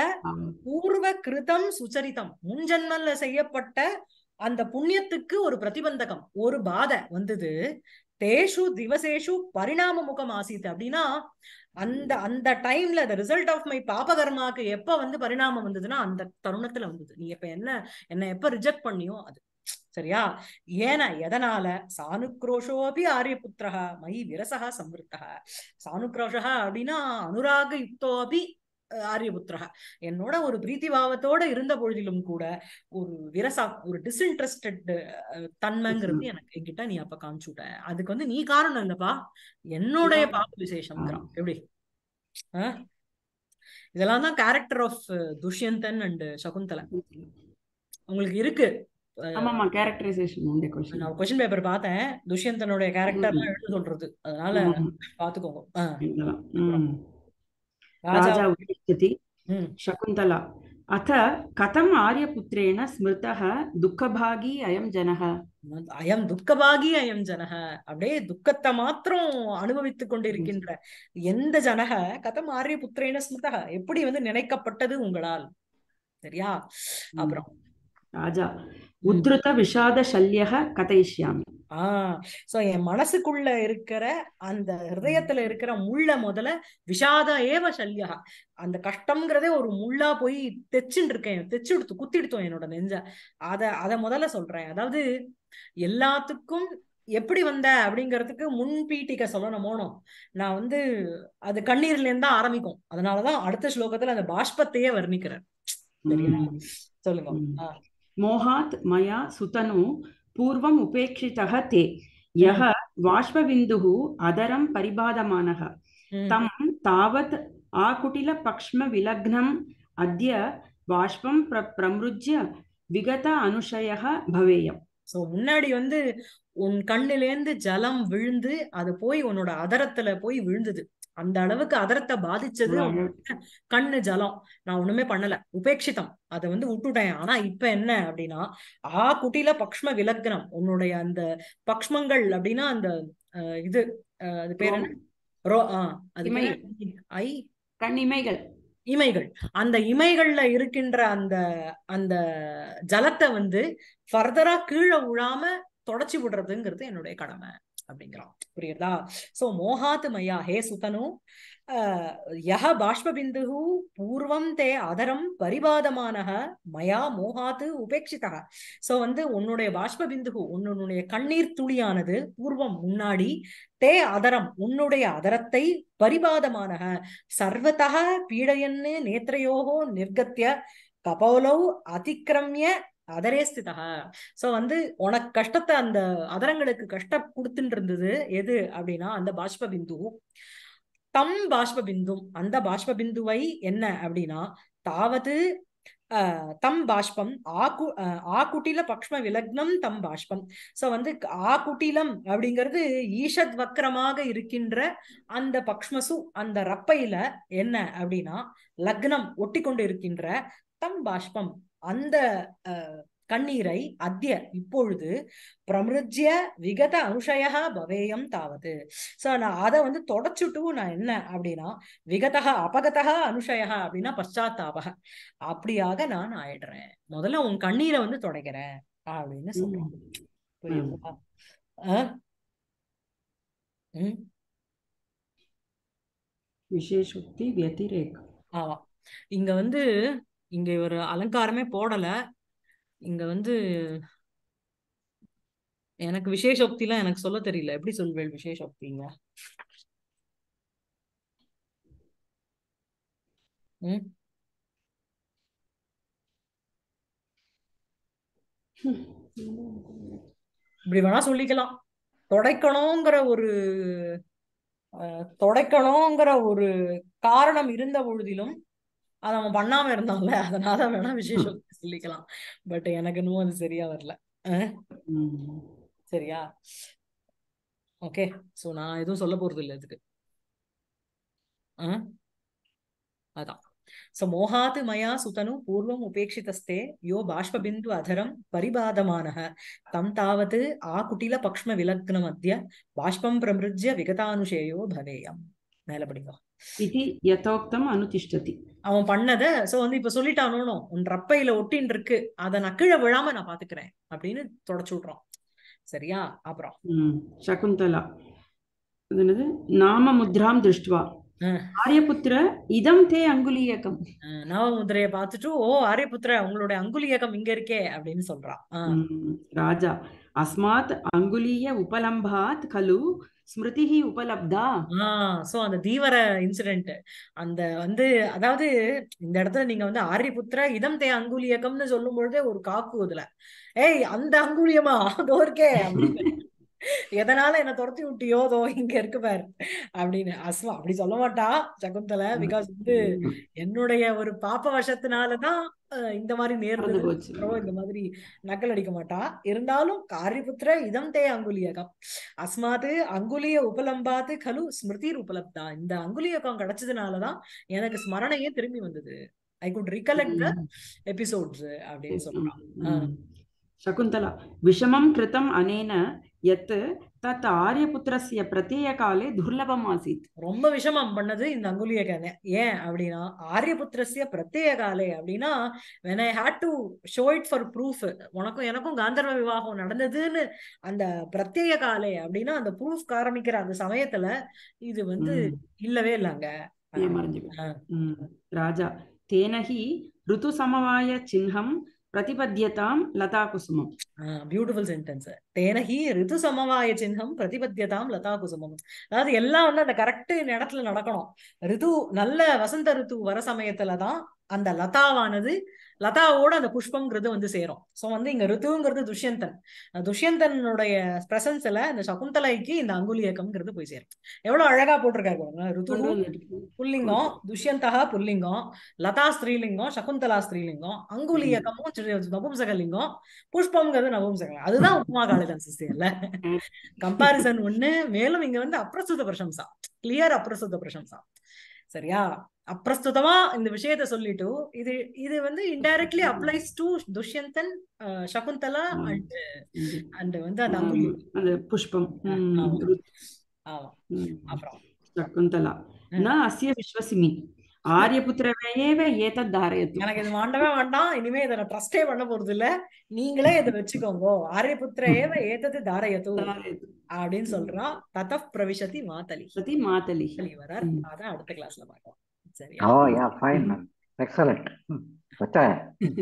பூர்வ கிருதம் சுச்சரித்தம் முன்ஜன்மல்ல செய்யப்பட்ட அந்த புண்ணியத்துக்கு ஒரு பிரதிபந்தகம் ஒரு பாதை வந்தது தேஷு திவசேஷு பரிணாம முகம் ஆசித்து அப்படின்னா அந்த அந்த டைம்ல த ரிசல்ட் ஆஃப் மை பாபகர்மாக்கு எப்ப வந்து பரிணாமம் வந்ததுன்னா அந்த தருணத்துல வந்தது நீ எப்ப என்ன என்ன எப்ப ரிஜெக்ட் பண்ணியோ அது சரியா ஏன்னா எதனால சானுக்ரோஷோபி ஆரியபுத்திரா மயி விரசகா சம்வத்தகா சானுக்ரோஷா அப்படின்னா அனுராக யுக்தோபி ஆரியபுத்திரா என்னோட ஒரு பிரீத்தி பாவத்தோட இருந்த பொழுதிலும் கூட ஒரு விரசா ஒரு டிஸ்இன்ட்ரெஸ்ட் தன்மைங்கிறது எனக்கு என்கிட்ட நீ அப்ப காமிச்சு விட்ட அதுக்கு வந்து நீ காரணம் இல்லப்பா என்னுடைய பாவ விசேஷம் எப்படி இதெல்லாம் தான் character of Dushyanthan and Sakunthalai உங்களுக்கு இருக்கு நான் பேப்பர் துஷ்யந்தனுடைய கேரக்டர் எழுத சொல்றது அதனால பாத்துக்கோங்க राजा उल्लिखति शकुन्तला अथ कथम् आर्यपुत्रेण स्मृतः துக்கபாகி அயம் ஜனக அயம் துக்கபாகி அயம் ஜனக அப்படியே துக்கத்தை மாத்திரம் அனுபவித்துக் கொண்டிருக்கின்ற எந்த ஜனக கதம் ஆரியபுத்திரேன ஸ்மிருதக எப்படி வந்து நினைக்கப்பட்டது உங்களால் சரியா அப்புறம் ராஜா உத்ருத விஷாத சல்யக கதையிஷ்யாமி ஆஹ் சோ என் மனசுக்குள்ள இருக்கிற அந்த ஹிருதயத்துல இருக்கிற முள்ள முதல்ல விஷாத ஏவ சல்யா அந்த கஷ்டம்ங்கிறதே ஒரு முள்ளா போய் தெச்சுன்னு இருக்கேன் தைச்சு எடுத்து குத்தி எடுத்தோம் என்னோட நெஞ்ச அத அத முதல்ல சொல்றேன் அதாவது எல்லாத்துக்கும் எப்படி வந்த அப்படிங்கிறதுக்கு முன்பீட்டிக்க மோனோ நான் வந்து அது கண்ணீர்ல இருந்து ஆரம்பிக்கும் அதனாலதான் அடுத்த ஸ்லோகத்துல அந்த பாஷ்பத்தையே வர்ணிக்கிறேன் சொல்லுங்க மோஹாத் மயா சுதனு பூர்வம் உபேட்சிதக தே யக வாஷ்பவிந்து அதரம் பரிபாதமானக தம் தாவத் ஆகுட்டில பக்ஷ்ம விலக்னம் அத்திய வாஷ்பம் பிரமிருஜ்ய விகத அனுஷய பவேயம் சோ முன்னாடி வந்து உன் கண்ணிலேந்து ஜலம் விழுந்து அது போய் உன்னோட அதரத்துல போய் விழுந்தது அந்த அளவுக்கு அதரத்தை பாதிச்சது கண்ணு ஜலம் நான் ஒண்ணுமே பண்ணல உபேட்சித்தம் அதை வந்து விட்டுட்டேன் ஆனா இப்ப என்ன அப்படின்னா ஆ குட்டில பக்ஷ்ம விலக்கணம் உன்னுடைய அந்த பக்ஷ்மங்கள் அப்படின்னா அந்த இது அது பேர் என்ன ரோ ஆஹ் ஐ கண் இமைகள் இமைகள் அந்த இமைகள்ல இருக்கின்ற அந்த அந்த ஜலத்தை வந்து ஃபர்தரா கீழே விழாம தொடச்சி விடுறதுங்கிறது என்னுடைய கடமை அப்படிங்கிறான் புரியுதா சோ மோகாத்து மையா ஹே சுதனு யஹ பாஷ்பபிந்து பூர்வம் தே அதரம் பரிபாதமானக மயா மோகாத்து உபேட்சித்தக சோ வந்து உன்னுடைய பாஷ்பபிந்து உன்னுடைய கண்ணீர் துளியானது பூர்வம் முன்னாடி தே அதரம் உன்னுடைய அதரத்தை பரிபாதமானக சர்வதக பீடையன்னு நேத்திரையோகோ நிர்கத்திய கபோலௌ அதிக்கிரமிய அதரே ஸ்திதா சோ வந்து உனக்கு கஷ்டத்தை அந்த அதரங்களுக்கு கஷ்டம் கொடுத்துட்டு இருந்தது எது அப்படின்னா அந்த பாஷ்ப பிந்து தம் பாஷ்ப பிந்தும் அந்த பாஷ்ப பிந்துவை என்ன அப்படின்னா தாவது தம் பாஷ்பம் ஆகு ஆகுட்டில பக்ஷ்ம விலக்னம் தம் பாஷ்பம் சோ வந்து ஆகுட்டிலம் அப்படிங்கிறது ஈஷத் வக்கரமாக இருக்கின்ற அந்த பக்ஷ்மசு அந்த ரப்பையில என்ன அப்படின்னா லக்னம் ஒட்டி கொண்டு இருக்கின்ற தம் பாஷ்பம் அந்த கண்ணீரை அத்திய இப்பொழுது பிரமிருஜ்ய விகத அனுஷயா பவேயம் தாவது சோ நான் அதை வந்து தொடச்சுட்டும் நான் என்ன அப்படின்னா விகதா அபகதா அனுஷயா அப்படின்னா பச்சாத்தாபக அப்படியாக நான் ஆயிடுறேன் முதல்ல உன் கண்ணீரை வந்து தொடக்கிறேன் அப்படின்னு சொல்றேன் ஆஹ் விசேஷுக்தி வத்திரேக் ஆமா இங்க வந்து இங்க இவர் அலங்காரமே போடல இங்க வந்து எனக்கு விசேஷோக்தி எல்லாம் எனக்கு சொல்ல தெரியல எப்படி சொல்வேள் விசேஷோக்திங்க இப்படி வேணா சொல்லிக்கலாம் தொடைக்கணுங்கிற ஒரு தொடைக்கணுங்கிற ஒரு காரணம் இருந்த பொழுதிலும் அதை அவன் பண்ணாம இருந்தான்ல அதனால வேணா விசேஷம் சொல்லிக்கலாம் பட் எனக்கு இன்னும் அது சரியா வரல சரியா ஓகே ஸோ நான் எதுவும் சொல்ல போறது இல்லை இதுக்கு அதான் சோ மோகாத்து மயா சுதனு பூர்வம் உபேட்சிதஸ்தே யோ பாஷ்பபிந்து அதரம் பரிபாதமான தம் தாவது ஆ குட்டில பக்ஷ்ம விலக்ன மத்திய பாஷ்பம் பிரமிருஜ்ய விகதானுஷேயோ பவேயம் மேல படிக்கலாம் யதோக்தம் அனுதிஷ்டதி அவன் பண்ணத சோ வந்து இப்ப சொல்லிட்டானோ உன் ரப்பையில ஒட்டின்னு இருக்கு அத நான் கீழே விழாம நான் பாத்துக்கிறேன் அப்படின்னு தொடச்சு விடுறான் சரியா அப்புறம் சகுந்தலா நாம முத்ராம் திருஷ்டுவா ஆரியபுத்திர இதம் தே அங்குலியக்கம் நவமுதிரைய பார்த்துட்டு ஓ ஆரியபுத்திர உங்களுடைய இயக்கம் இங்க இருக்கே அப்படின்னு சொல்றான் ராஜா அஸ்மாத் அங்குலிய உபலம்பாத் கலு ஸ்மிருதி உபலப்தா ஆஹ் சோ அந்த தீவர இன்சிடென்ட் அந்த வந்து அதாவது இந்த இடத்துல நீங்க வந்து புத்திர இதம் தே அங்குலியகம்னு சொல்லும் பொழுதே ஒரு காக்கு அதுல ஏய் அந்த அங்குலியமா தோர்க்கே எதனால என்ன துரத்தி விட்டியோதோ இங்க இருக்கு பாரு அப்படின்னு அஸ்வா அப்படி சொல்ல மாட்டா சகுந்தல பிகாஸ் வந்து என்னுடைய ஒரு பாப்ப வசத்தினாலதான் இந்த மாதிரி நேர்ந்து இந்த மாதிரி நக்கல் அடிக்க மாட்டா இருந்தாலும் காரிபுத்திர இதம் தே அங்குலியகம் அஸ்மாது அங்குலிய உபலம்பாது கலு ஸ்மிருதி உபலப்தா இந்த அங்குலியகம் கிடைச்சதுனாலதான் எனக்கு ஸ்மரணையே திரும்பி வந்தது ஐ குட் ரிகலெக்ட் எபிசோட்ஸ் அப்படின்னு சொல்றான் சகுந்தலா விஷமம் கிருத்தம் அனேன எத்து தத் ஆரியபுத்திரஸ்ய பிரத்திய காலே துர்லபம் ஆசித் ரொம்ப விஷமம் பண்ணது இந்த அங்குலிய கதை ஏன் அப்படின்னா ஆரியபுத்திரஸ்ய பிரத்திய காலே அப்படின்னா when I had to show it for proof உனக்கும் எனக்கும் காந்தர்வ விவாகம் நடந்ததுன்னு அந்த பிரத்யேக காலே அப்படின்னா அந்த ப்ரூஃப் காரணிக்கிற அந்த சமயத்துல இது வந்து இல்லவே இல்லைங்க ராஜா தேனகி ருது சமவாய சின்னம் லதா குசுமம் பியூட்டிஃபுல் சென்டென்ஸ் தேனகி ரிது சமவாய சின்னம் பிரதிபத்தியதாம் லதா குசுமம் அதாவது எல்லாம் வந்து அந்த கரெக்ட் இடத்துல நடக்கணும் ரிது நல்ல வசந்த ரித்து வர சமயத்துல தான் அந்த லதாவானது லதாவோட அந்த புஷ்பங்கிறது வந்து சேரும் ஸோ வந்து இங்க ரித்துங்கிறது துஷ்யந்தன் துஷ்யந்தனுடைய பிரசன்ஸ்ல இந்த சகுந்தலைக்கு இந்த அங்குலி இயக்கம்ங்கிறது போய் சேரும் எவ்வளவு அழகா போட்டிருக்காரு பாருங்க ரித்து புல்லிங்கம் துஷ்யந்தகா புல்லிங்கம் லதா ஸ்ரீலிங்கம் சகுந்தலா ஸ்ரீலிங்கம் அங்குலி இயக்கமும் நபும்சகலிங்கம் புஷ்பம்ங்கிறது நபும்சகலிங்கம் அதுதான் உப்மா காளிதாஸ் இல்ல கம்பாரிசன் ஒண்ணு மேலும் இங்க வந்து அப்பிரசுத பிரசம்சா கிளியர் அப்பிரசுத பிரசம்சா சரியா அப்பிரஸ்துதமா இந்த விஷயத்த சொல்லிட்டு இது இது வந்து indirectly applies to Dushyanthan Sakunthala and and வந்து அந்த புஷ்பம் ஆமா அப்புறம் சகுந்தலா நான் அசிய விஸ்வசிமி ஆரியபுத்திரவையேவ ஏதத் தாரயத்து எனக்கு இது வேண்டவே வேண்டாம் இனிமே இதை நான் பண்ண போறது இல்ல நீங்களே இதை வச்சுக்கோங்க ஆரியபுத்திர ஏத்தது ஏதது தாரயத்து அப்படின்னு சொல்றா ததப் பிரவிஷதி மாதலி பத்தி மாதலி வரார் அதான் அடுத்த கிளாஸ்ல பார்க்கலாம் சரி ஓ யா ஃபைன் எக்ஸலென்ட்